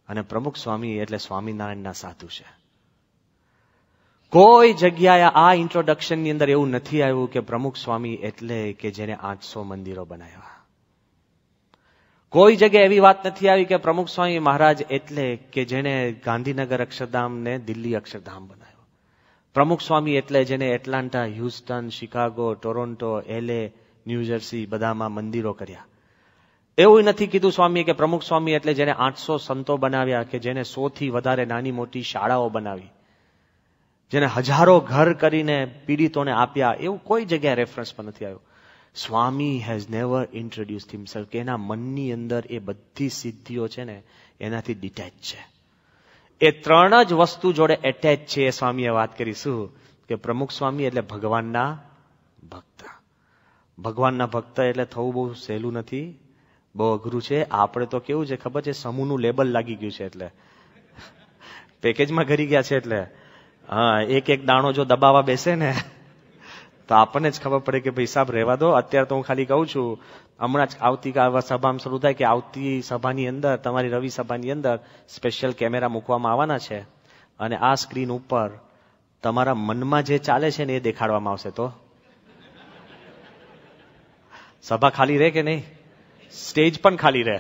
અને પ્રમુખ સ્વામી એટલે સ્વામિનારાયણના સાધુ છે કોઈ જગ્યાએ આ ઇન્ટ્રોડક્શનની અંદર એવું નથી આવ્યું કે પ્રમુખ સ્વામી એટલે કે જેને આઠસો મંદિરો બનાવ્યા કોઈ જગ્યાએ એવી વાત નથી આવી કે પ્રમુખ સ્વામી મહારાજ એટલે કે જેને ગાંધીનગર અક્ષરધામને દિલ્હી અક્ષરધામ બનાવ્યો પ્રમુખ સ્વામી એટલે જેને Atlanta Houston Chicago Toronto LA New Jersey બધામાં મંદિરો કર્યા એવું નથી કીધું સ્વામી કે પ્રમુખ સ્વામી એટલે જેને આઠસો સંતો બનાવ્યા કે જેને સોથી વધારે નાની મોટી શાળાઓ બનાવી જેને હજારો ઘર કરીને પીડિતોને આપ્યા એવું કોઈ જગ્યાએ પણ નથી આવ્યું Swami has never introduced himself કે એના મનની અંદર એ બધી સિદ્ધિઓ છે ને એનાથી ડિટેચ છે એ ત્રણ જ વસ્તુ જોડે એટેચ છે એ સ્વામીએ વાત કરીશું કે પ્રમુખ સ્વામી એટલે ભગવાનના ભક્ત ભગવાનના ભક્ત એટલે થવું બહુ સહેલું નથી બહુ અઘરું છે આપણે તો કેવું છે ખબર છે સમૂહનું લેબલ લાગી ગયું છે એટલે પેકેજમાં ઘરી ગયા છે એટલે હા એક એક દાણો જો દબાવવા બેસે ને તો આપણને જ ખબર પડે કે ભાઈ સાહેબ રહેવા દો અત્યારે તો હું ખાલી કહું છું હમણાં જ આવતીકાલ સભામાં શરૂ થાય કે આવતી સભાની અંદર તમારી રવિ સભાની અંદર સ્પેશિયલ કેમેરા મૂકવામાં આવવાના છે અને આ સ્ક્રીન ઉપર તમારા મનમાં જે ચાલે છે ને એ દેખાડવામાં આવશે તો સભા ખાલી રહે કે નહીં સ્ટેજ પણ ખાલી રહે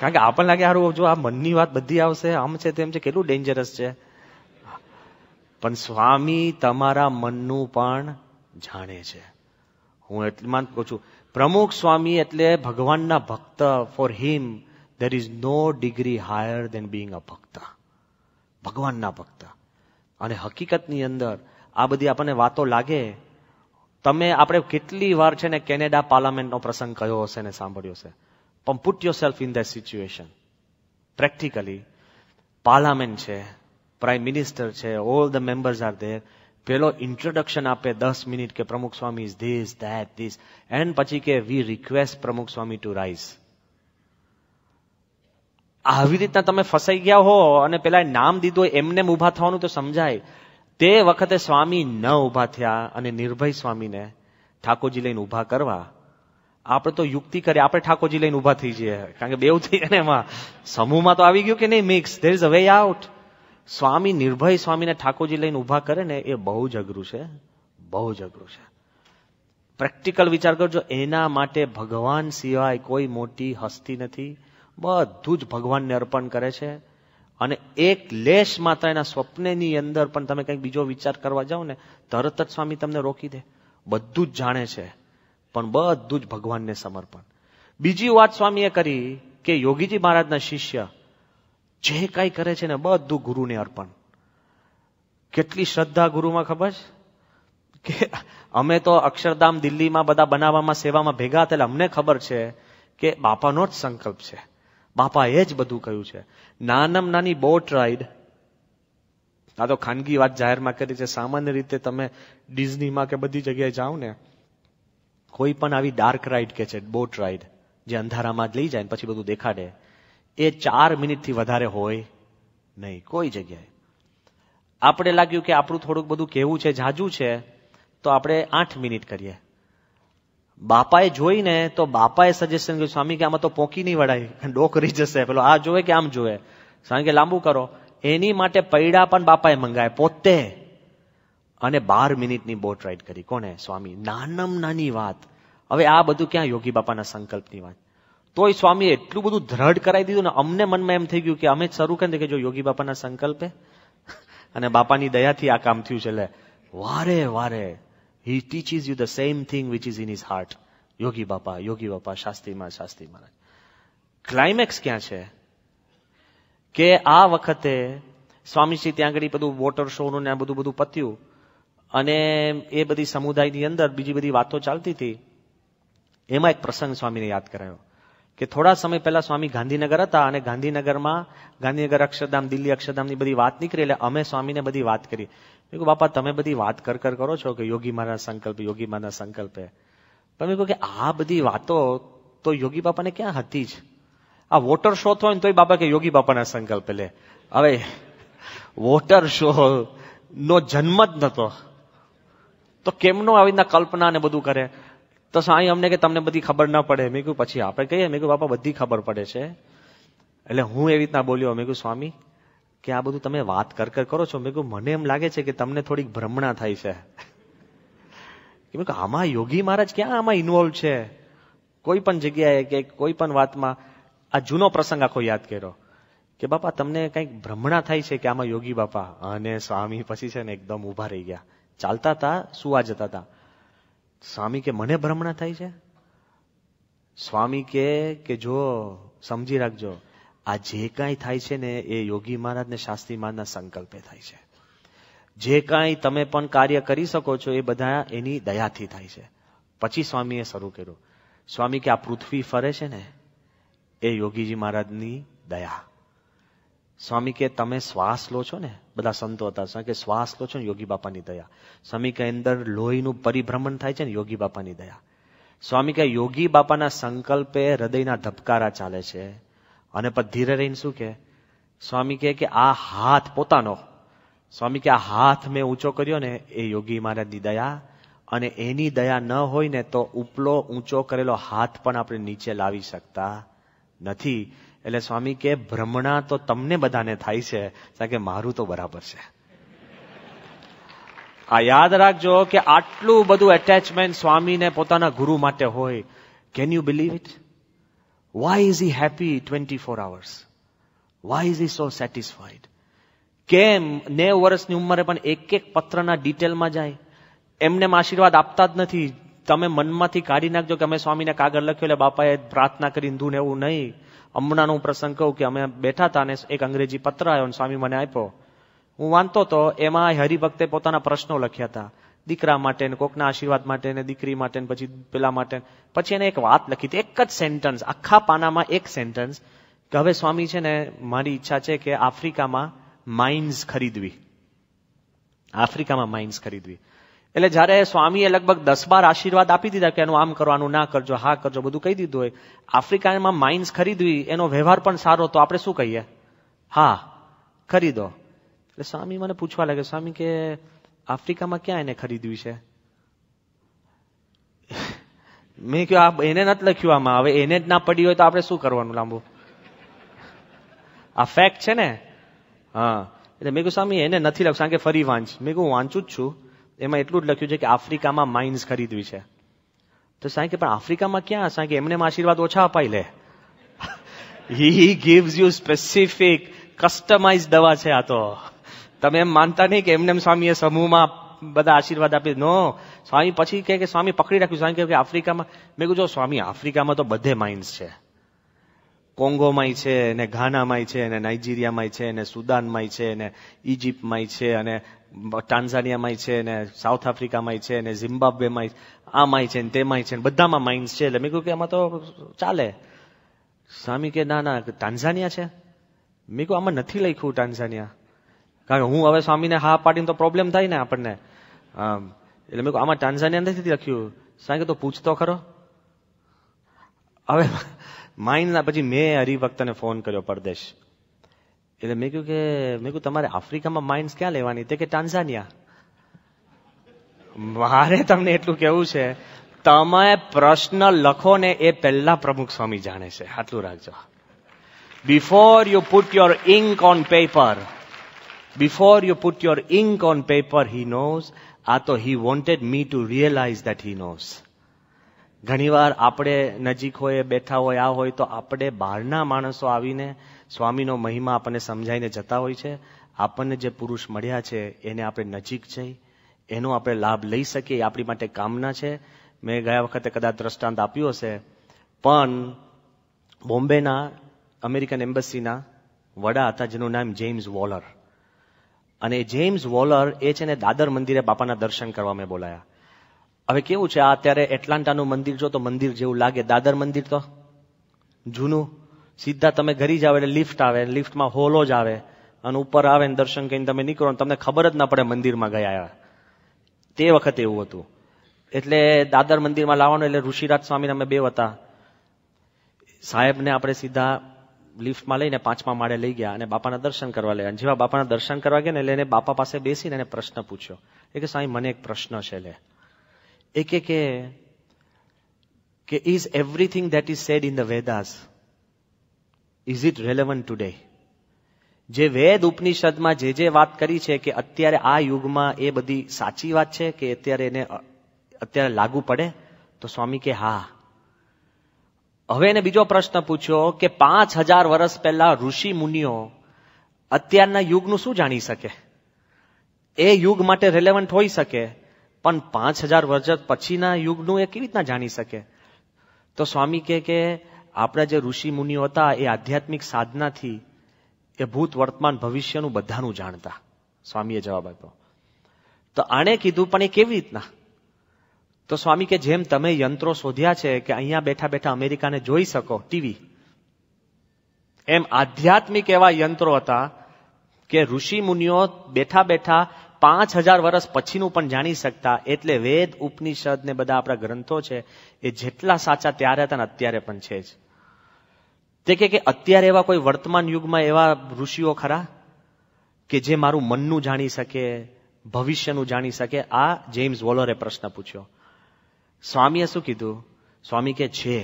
કારણ કે આપણને લાગે સારું જો આ મનની વાત બધી આવશે આમ છે તેમ છે કેટલું ડેન્જરસ છે પણ સ્વામી તમારા મનનું પણ જાણે છે હું એટલું જ કહું છું પ્રમુખ સ્વામી એટલે ભગવાનના ભક્ત for him there is no degree higher than being a bhakt ભગવાનના ભક્ત અને હકીકતની અંદર આ બધી આપણને વાતો લાગે તમે આપણે કેટલી વાર છે ને કેનેડા પાર્લામેન્ટનો પ્રસંગ કયો હશે ને સાંભળ્યો હશે પણ put yourself in the situation practically parliament છે પ્રાઇમ મિનિસ્ટર છે all the members are there પેલો ઇન્ટ્રોડક્શન આપે દસ મિનિટ કે Pramukh Swami is this that this and પછી કે વી રિક્વેસ્ટ પ્રમુખ સ્વામી ટુ રાઇઝ આવી રીતના તમે ફસાઈ ગયા હો અને પેલા નામ દીધું એમને ઉભા થવાનું તો સમજાય તે વખતે સ્વામી ન ઉભા થયા અને નિર્ભય સ્વામીને ઠાકોરજી લઈને ઉભા કરવા આપણે તો યુક્તિ કરીએ આપણે ઠાકોરજી લઈને ઉભા થઈ જઈએ કારણ કે બેવ થઈ એમાં સમૂહમાં તો આવી ગયું કે નહીં mix there is a way out Swami Nirbhay સ્વામીને ઠાકોરજી લઈને ઉભા કરે ને એ બહુ જ અઘરું છે બહુ જ અઘરું છે પ્રેક્ટિકલ વિચાર કરજો એના માટે ભગવાન સિવાય કોઈ મોટી હસ્તી નથી બધું જ ભગવાનને અર્પણ કરે છે અને એક લેશ માત્ર એના સ્વપ્નની અંદર પણ તમે કંઈક બીજો વિચાર કરવા જાઓ ને તરત જ સ્વામી તમને રોકી દે બધું જ જાણે છે પણ બધું જ ભગવાનને સમર્પણ બીજી વાત સ્વામીએ કરી કે યોગીજી મહારાજના શિષ્ય જે કાંઈ કરે છે ને બધું ગુરુને અર્પણ કેટલી શ્રદ્ધા ગુરુમાં ખબર છે કે અમે તો અક્ષરધામ દિલ્હીમાં બધા બનાવવામાં સેવામાં ભેગા થયેલા અમને ખબર છે કે બાપાનો જ સંકલ્પ છે બાપા એ જ બધું કહ્યું છે નાનમ નાની બોટ રાઈડ આ તો ખાનગી વાત જાહેરમાં કરી છે સામાન્ય રીતે તમે ડિઝનીમાં કે બધી જગ્યાએ જાઓ ને કોઈ પણ આવી ડાર્ક રાઈડ કે છે બોટ રાઈડ જે અંધારામાં જ લઈ જાય ને પછી બધું દેખાડે એ ચાર મિનિટથી વધારે હોય નહીં કોઈ જગ્યાએ આપણે લાગ્યું કે આપણું થોડુંક બધું કેવું છે જાજુ છે તો આપણે આઠ મિનિટ કરીએ બાપાએ જોઈને તો બાપાએ સજેશન કર્યું સ્વામી કે આમાં તો પોકી નહીં વળાય ડોકરી જશે પેલો આ જોવે કે આમ જોવે સ્વામી કે લાંબુ કરો એની માટે પૈડા પણ બાપાએ મંગાય પોતે અને બાર મિનિટની બોટ રાઈડ કરી કોને સ્વામી નાનમ નાની વાત હવે આ બધું ક્યાં યોગી બાપાના સંકલ્પની વાત તોય સ્વામીએ એટલું બધું દ્રઢ કરાવી દીધું ને અમને મનમાં એમ થઈ ગયું કે અમે જ શરૂ કરી કે જો યોગી બાપાના સંકલ્પે અને બાપાની દયાથી આ કામ થયું છે વારે વારે he teaches you the same thing which is in his heart Yogi Bapa Yogi બાપા શાસ્ત્રીમાં શાસ્ત્રી મહારાજ ક્લાઇમેક્સ ક્યાં છે કે આ વખતે સ્વામીજી ત્યાં આગળ બધું વોટર શોનું ને આ બધું બધું પત્યું અને એ બધી સમુદાયની અંદર બીજી બધી વાતો ચાલતી હતી એમાં એક પ્રસંગ સ્વામીને યાદ કરાયો કે થોડા સમય પહેલા સ્વામી ગાંધીનગર હતા અને ગાંધીનગરમાં ગાંધીનગર અક્ષરધામ દિલ્હી અક્ષરધામની બધી વાત નીકળી એટલે અમે સ્વામીને બધી વાત કરી મેં બાપા તમે બધી વાત કર કર કરો છો કે યોગી મહારાજ સંકલ્પ યોગી મહારાજ સંકલ્પે પણ મેં કહ્યું કે આ બધી વાતો તો યોગી બાપાને ક્યાં હતી જ આ વોટર શો થયો ને તોય બાપા કે યોગી બાપાના સંકલ્પ લે હવે વોટર શો નો જન્મ જ નતો તો કેમનો આવી રીતના કલ્પના ને બધું કરે તો સાંઈ અમને કે તમને બધી ખબર ના પડે મેં કહ્યું પછી આપણે કહીએ મેં કહ્યું બાપા બધી ખબર પડે છે એટલે હું એવી રીતના બોલ્યો મેં કહ્યું સ્વામી કે આ બધું તમે વાત કર કર કરો છો મેં કહ્યું મને એમ લાગે છે કે તમને થોડીક ભ્રમણા થાય છે મેં કહ્યું આમાં યોગી મહારાજ ક્યાં આમાં ઇન્વોલ્વ છે કોઈ પણ જગ્યાએ કે કોઈ પણ વાતમાં આ જૂનો પ્રસંગ આખો યાદ કર્યો કે બાપા તમને કંઈક ભ્રમણા થાય છે કે આમાં યોગી બાપા અને સ્વામી પછી છે ને એકદમ ઊભા રહી ગયા ચાલતા હતા સુવા જતા હતા સ્વામી કે મને ભ્રમણા થાય છે સ્વામી કે કે જો સમજી રાખજો આ જે કાંઈ થાય છે ને એ યોગી મહારાજ ને શાસ્ત્રી મહારાજના સંકલ્પે થાય છે જે કાંઈ તમે પણ કાર્ય કરી શકો છો એ બધા એની દયાથી થાય છે પછી સ્વામીએ શરૂ કર્યું સ્વામી કે આ પૃથ્વી ફરે છે ને એ યોગીજી મહારાજની દયા સ્વામી કે તમે શ્વાસ લો છો ને બધા સંતો હતા કે શ્વાસ લો છો ને યોગી બાપાની દયા સ્વામી કે અંદર લોહીનું પરિભ્રમણ થાય છે ને યોગી બાપાની દયા સ્વામી કે યોગી બાપાના સંકલ્પે હૃદયના ધબકારા ચાલે છે અને પછી ધીરે રહીને શું કે સ્વામી કે આ હાથ પોતાનો સ્વામી કે આ હાથ મેં ઊંચો કર્યો ને એ યોગી મહારાજની દયા અને એની દયા ન હોય ને તો ઉપલો ઊંચો કરેલો હાથ પણ આપણે નીચે લાવી શકતા નથી એટલે સ્વામી કે ભ્રમણા તો તમને બધાને થાય છે કે મારું તો બરાબર છે આ યાદ રાખજો કે આટલું બધું એટેચમેન્ટ સ્વામીને પોતાના ગુરુ માટે હોય can you believe it why is he happy twenty four hours why is he so satisfied કેમ નેવ વર્ષની ઉંમરે પણ એક એક પત્રના ડિટેલમાં જાય એમને આશીર્વાદ આપતા જ નથી તમે મનમાંથી કાઢી નાખજો કે અમે સ્વામીને કાગળ લખ્યો એટલે બાપાએ પ્રાર્થના કરી ઊંધું એવું નહીં હમણાંનો હું પ્રસંગ કહું કે અમે બેઠા હતા ને એક અંગ્રેજી પત્ર આવ્યો સ્વામી મને આપ્યો હું વાંચતો હતો એમાં હરિભક્તે પોતાના પ્રશ્નો લખ્યા હતા દીકરા માટે ને કોકના આશીર્વાદ માટે ને દીકરી માટે પછી પેલા માટે પછી એને એક વાત લખી હતી એક જ સેન્ટન્સ આખા પાનામાં એક સેન્ટન્સ કે હવે સ્વામી છે ને મારી ઈચ્છા છે કે આફ્રિકામાં માઇન્સ ખરીદવી આફ્રિકામાં માઇન્સ ખરીદવી એટલે જ્યારે સ્વામીએ લગભગ દસ બાર આશીર્વાદ આપી દીધા કે એનું આમ કરવાનું ના કરજો હા કરજો બધું કહી દીધું હોય આફ્રિકામાં માઇન્સ ખરીદવી એનો વ્યવહાર પણ સારો તો આપણે શું કહીએ હા ખરીદો એટલે સ્વામી મને પૂછવા લાગે સ્વામી કે આફ્રિકામાં ક્યાં એને ખરીદવી છે મેં કહ્યું આ એને નથી લખ્યું આમાં હવે એને જ ના પડી હોય તો આપણે શું કરવાનું લાંબુ આ ફેક્ટ છે ને હા એટલે મેં કહ્યું સ્વામી એને નથી લખ્યું કારણ કે ફરી વાંચ મેં કહું વાંચું જ છું એમાં એટલું જ લખ્યું છે કે આફ્રિકામાં માઇન્સ ખરીદવી છે તો સાંઈ કે પણ આફ્રિકામાં ક્યાં સાંઈ કે એમને આશીર્વાદ ઓછા અપાઈ લે he gives you specific customise દવા છે આ તો તમે એમ માનતા નહીં કે એમને સ્વામીએ સમૂહમાં બધા આશીર્વાદ આપી નો સ્વામી પછી કહે કે સ્વામી પકડી રાખ્યું સ્વામી કે આફ્રિકામાં મેં કીધું જો સ્વામી આફ્રિકામાં તો બધે માઇન્સ છે કોંગોમાંય છે ને ઘાનામાંય છે ને નાઇજીરિયામાંય છે ને સુદાનમાંય છે ને ઇજિપ્તમાંય છે અને ટાન્ઝાનિયામાંય છે ને સાઉથ આફ્રિકામાંય છે ને ઝિમ્બાબ્વેમાંય આમાંય છે ને તેમાંય છે ને બધામાં માઇન્સ છે એટલે મેં કહ્યું કે આમાં તો ચાલે સ્વામી કે ના ના ટાન્ઝાનિયા છે મેં કહ્યું આમાં નથી લખ્યું ટાન્ઝાનિયા કારણ કે હું હવે સ્વામીને હા પાડીને તો પ્રોબ્લેમ થાય ને આપણને એટલે મેં કહું આમાં ટાન્ઝાનિયા નથી લખ્યું સ્વામી તો પૂછતો ખરો હવે માઇન્ડના પછી મેં હરિભક્તને ફોન કર્યો પરદેશ એટલે મેં કહ્યું કે મેં કહ્યું તમારે આફ્રિકામાં માઇન્ડ ક્યાં લેવાની તે કે ટાન્ઝાનિયા મારે તમને એટલું કેવું છે તમે પ્રશ્ન લખો ને એ પહેલા પ્રમુખ સ્વામી જાણે છે આટલું રાખજો before you put your ink on paper before you put your ink on paper he knows આ તો he wanted me to realise that he knows ઘણીવાર આપણે નજીક હોય બેઠા હોય આ હોય તો આપણે બહારના માણસો આવીને સ્વામીનો મહિમા આપણને સમજાવીને જતા હોય છે આપણને જે પુરુષ મળ્યા છે એને આપણે નજીક જઈ એનો આપણે લાભ લઈ શકીએ એ આપણી માટે કામના છે મેં ગયા વખતે કદાચ દ્રષ્ટાંત આપ્યું હશે પણ બોમ્બેના અમેરિકન એમ્બસીના વડા હતા જેનું નામ જેમ્સ વોલર અને જેમ્સ વોલર એ છે ને દાદર મંદિરે બાપાના દર્શન કરવા મેં બોલાયા હવે કેવું છે આ અત્યારે એટલાન્ટાનું મંદિર જો તો મંદિર જેવું લાગે દાદર મંદિર તો જૂનું સીધા તમે ઘરી જાવ એટલે લિફ્ટ આવે લિફ્ટમાં હોલો જ આવે અને ઉપર આવે ને દર્શન કરીને તમે નીકળો તમને ખબર જ ના પડે મંદિરમાં ગયા આવ્યા તે વખતે એવું હતું એટલે દાદર મંદિરમાં લાવવાનું એટલે ઋષિરાજ સ્વામી અમે બે હતા સાહેબને આપણે સીધા લિફ્ટમાં લઈને પાંચમા માળે લઈ ગયા અને બાપાના દર્શન કરવા લઈ અને જેવા બાપાના દર્શન કરવા ગયા ને એટલે એને બાપા પાસે બેસીને એને પ્રશ્ન પૂછ્યો એટલે કે સ્વામી મને એક પ્રશ્ન છે લે એક એક કે કે is everything that is said in the Vedas is it relevant today જે વેદ ઉપનિષદમાં જે જે વાત કરી છે કે અત્યારે આ યુગમાં એ બધી સાચી વાત છે કે અત્યારે એને અત્યારે લાગુ પડે તો સ્વામી કે હા હવે એને બીજો પ્રશ્ન પૂછ્યો કે પાંચ હજાર વર્ષ પહેલા ઋષિ મુનિઓ અત્યારના યુગનું શું જાણી શકે એ યુગ માટે રેલેવન્ટ હોઈ શકે પણ પાંચ હજાર વર્ષ પછીના યુગનું એ કેવી રીતના જાણી શકે તો સ્વામી કહે કે આપણા જે ઋષિ મુનિઓ હતા એ આધ્યાત્મિક સાધનાથી એ ભૂત વર્તમાન ભવિષ્યનું બધાનું જાણતા સ્વામીએ જવાબ આપ્યો તો આણે કીધું પણ એ કેવી રીતના તો સ્વામી કે જેમ તમે યંત્રો શોધ્યા છે કે અહીંયા બેઠા બેઠા અમેરિકાને જોઈ શકો ટીવી એમ આધ્યાત્મિક એવા યંત્રો હતા કે ઋષિ મુનિઓ બેઠા બેઠા પાંચ હજાર વર્ષ પછીનું પણ જાણી શકતા એટલે વેદ ઉપનિષદ ને બધા આપણા ગ્રંથો છે એ જેટલા સાચા ત્યારે હતા ને અત્યારે પણ છે જ તે કે અત્યારે એવા કોઈ વર્તમાન યુગમાં એવા ઋષિઓ ખરા કે જે મારું મનનું જાણી શકે ભવિષ્યનું જાણી શકે આ જેમ્સ વોલરે પ્રશ્ન પૂછ્યો સ્વામીએ શું કીધું સ્વામી કે છે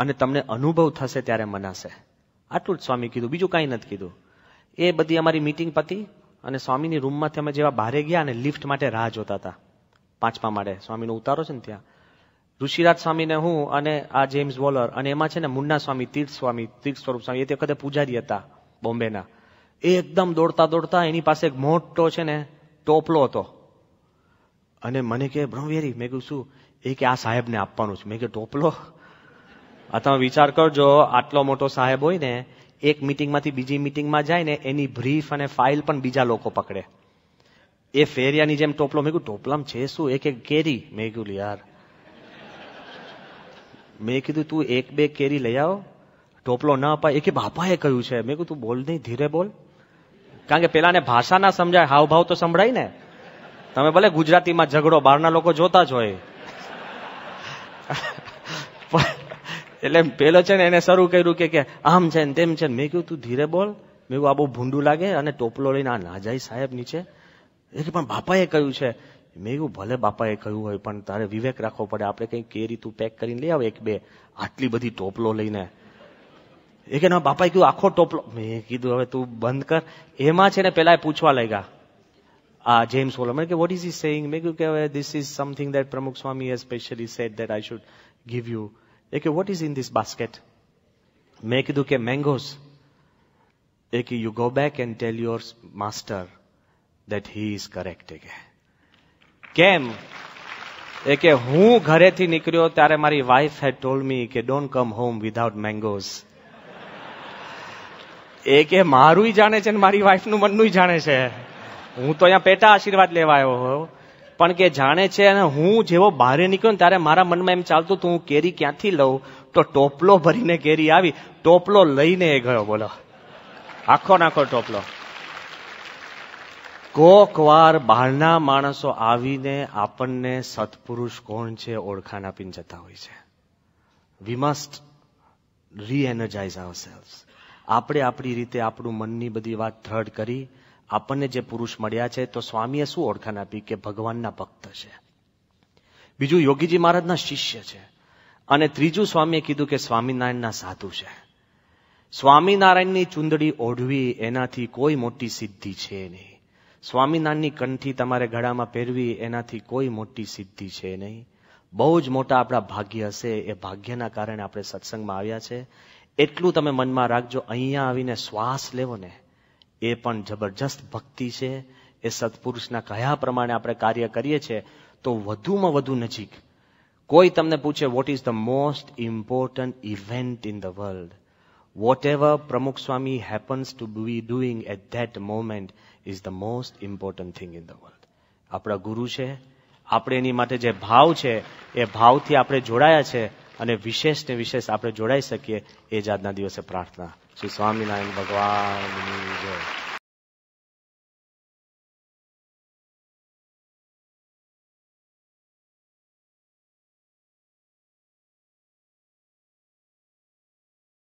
અને તમને અનુભવ થશે ત્યારે મનાશે આટલું જ સ્વામી કીધું બીજું કાંઈ નથી કીધું એ બધી અમારી મીટિંગ પતી અને સ્વામીની રૂમમાંથી અમે જેવા બહારે ગયા અને લિફ્ટ માટે રાહ જોતા હતા પાંચમા માળે સ્વામીનો ઉતારો છે ને ત્યાં ઋષિરાજ સ્વામીને હું અને આ જેમ્સ વોલર અને એમાં છે ને મુન્ના સ્વામી તીર્થ સ્વામી તીર્થ સ્વરૂપ સ્વામી એ તે વખતે પૂજારી હતા બોમ્બેના એ એકદમ દોડતા દોડતા એની પાસે એક મોટો છે ને ટોપલો હતો અને મને કે બ્રહ્મવેરી મેં કહ્યું શું એ કે આ સાહેબને આપવાનું છે મેં કે ટોપલો આ તમે વિચાર કરજો આટલો મોટો સાહેબ હોય ને એક મિટિંગમાંથી બીજી મિટિંગમાં જાય ને એની બ્રીફ અને ફાઇલ પણ બીજા લોકો પકડે એ ફેરિયાની જેમ ટોપલો મેં કીધું ટોપલામાં છે શું એક એક કેરી મેં કીધું યાર મેં કીધું તું એક બે કેરી લઈ આવો ટોપલો ન અપાય એ કે બાપાએ કહ્યું છે મેં કીધું તું બોલ નહીં ધીરે બોલ કારણ કે પેલાને ભાષા ના સમજાય હાવભાવ તો સંભળાય ને તમે ભલે ગુજરાતીમાં ઝઘડો બહારના લોકો જોતા જ હોય એટલે પેલો છે ને એને શરૂ કર્યું કે આમ છે ને તેમ છે મેં કહ્યું તું ધીરે બોલ મેં આ બહુ ભૂંડું લાગે અને ટોપલો લઈને આ ના જાય સાહેબ નીચે એ પણ બાપાએ કહ્યું છે મેં કહ્યું ભલે બાપાએ કહ્યું હોય પણ તારે વિવેક રાખવો પડે આપણે કઈ કેરી તું પેક કરીને લઈ આવે એક બે આટલી બધી ટોપલો લઈને એ કે ના બાપાએ કહ્યું આખો ટોપલો મેં કીધું હવે તું બંધ કર એમાં છે ને પેલા પૂછવા લાગ્યા આ જેમ્સ મેં કે વોટ ઇઝ ઇઝ સેઇંગ મેં કહ્યું કે હવે this is something that Pramukh Swami specially said that I should give you એ કે what is in this basket મેં કીધું કે મેંગોઝ એ કે you go back and tell your master that he is correct કે કેમ એ કે હું ઘરેથી નીકળ્યો ત્યારે મારી વાઈફ હેડ ટોલ મી કે don't come home without mangoes એ કે મારું જાણે છે ને મારી વાઈફનું મનનું જાણે છે હું તો અહીંયા પેટા આશીર્વાદ લેવા આવ્યો પણ કે જાણે છે અને હું જેવો બહાર નીકળ્યો ને ત્યારે મારા મનમાં એમ ચાલતું હતું હું કેરી ક્યાંથી લઉં તો ટોપલો ભરીને કેરી આવી ટોપલો લઈને એ ગયો બોલો આખો નાખો ટોપલો કોક વાર બહારના માણસો આવીને આપણને સત્પુરુષ કોણ છે ઓળખાણ આપીને જતા હોય છે વી મસ્ટ રીએનર્જાઇઝ આવર સેલ્ફ આપણે આપણી રીતે આપણું મનની બધી વાત દ્રઢ કરી આપણને જે પુરુષ મળ્યા છે તો સ્વામીએ શું ઓળખાણ આપી કે ભગવાનના ભક્ત છે બીજું યોગીજી મહારાજના શિષ્ય છે અને ત્રીજું સ્વામીએ કીધું કે સ્વામિનારાયણના સાધુ છે સ્વામિનારાયણની ચુંદડી ઓઢવી એનાથી કોઈ મોટી સિદ્ધિ છે નહીં સ્વામિનારાયણની કંઠી તમારે ગળામાં પહેરવી એનાથી કોઈ મોટી સિદ્ધિ છે નહીં બહુ જ મોટા આપણા ભાગ્ય હશે એ ભાગ્યના કારણે આપણે સત્સંગમાં આવ્યા છે એટલું તમે મનમાં રાખજો અહીંયા આવીને શ્વાસ લેવો ને એ પણ જબરજસ્ત ભક્તિ છે એ સત્પુરુષના કયા પ્રમાણે આપણે કાર્ય કરીએ છીએ તો વધુમાં વધુ નજીક કોઈ તમને પૂછે what is the most important event in the world whatever Pramukh Swami happens to be doing at that moment is the most important thing in the world આપણા ગુરુ છે આપણે એની માટે જે ભાવ છે એ ભાવથી આપણે જોડાયા છે અને વિશેષ ને વિશેષ આપણે જોડાઈ શકીએ એ જ આજના દિવસે પ્રાર્થના શ્રી સ્વામિનારાયણ ભગવાનની જય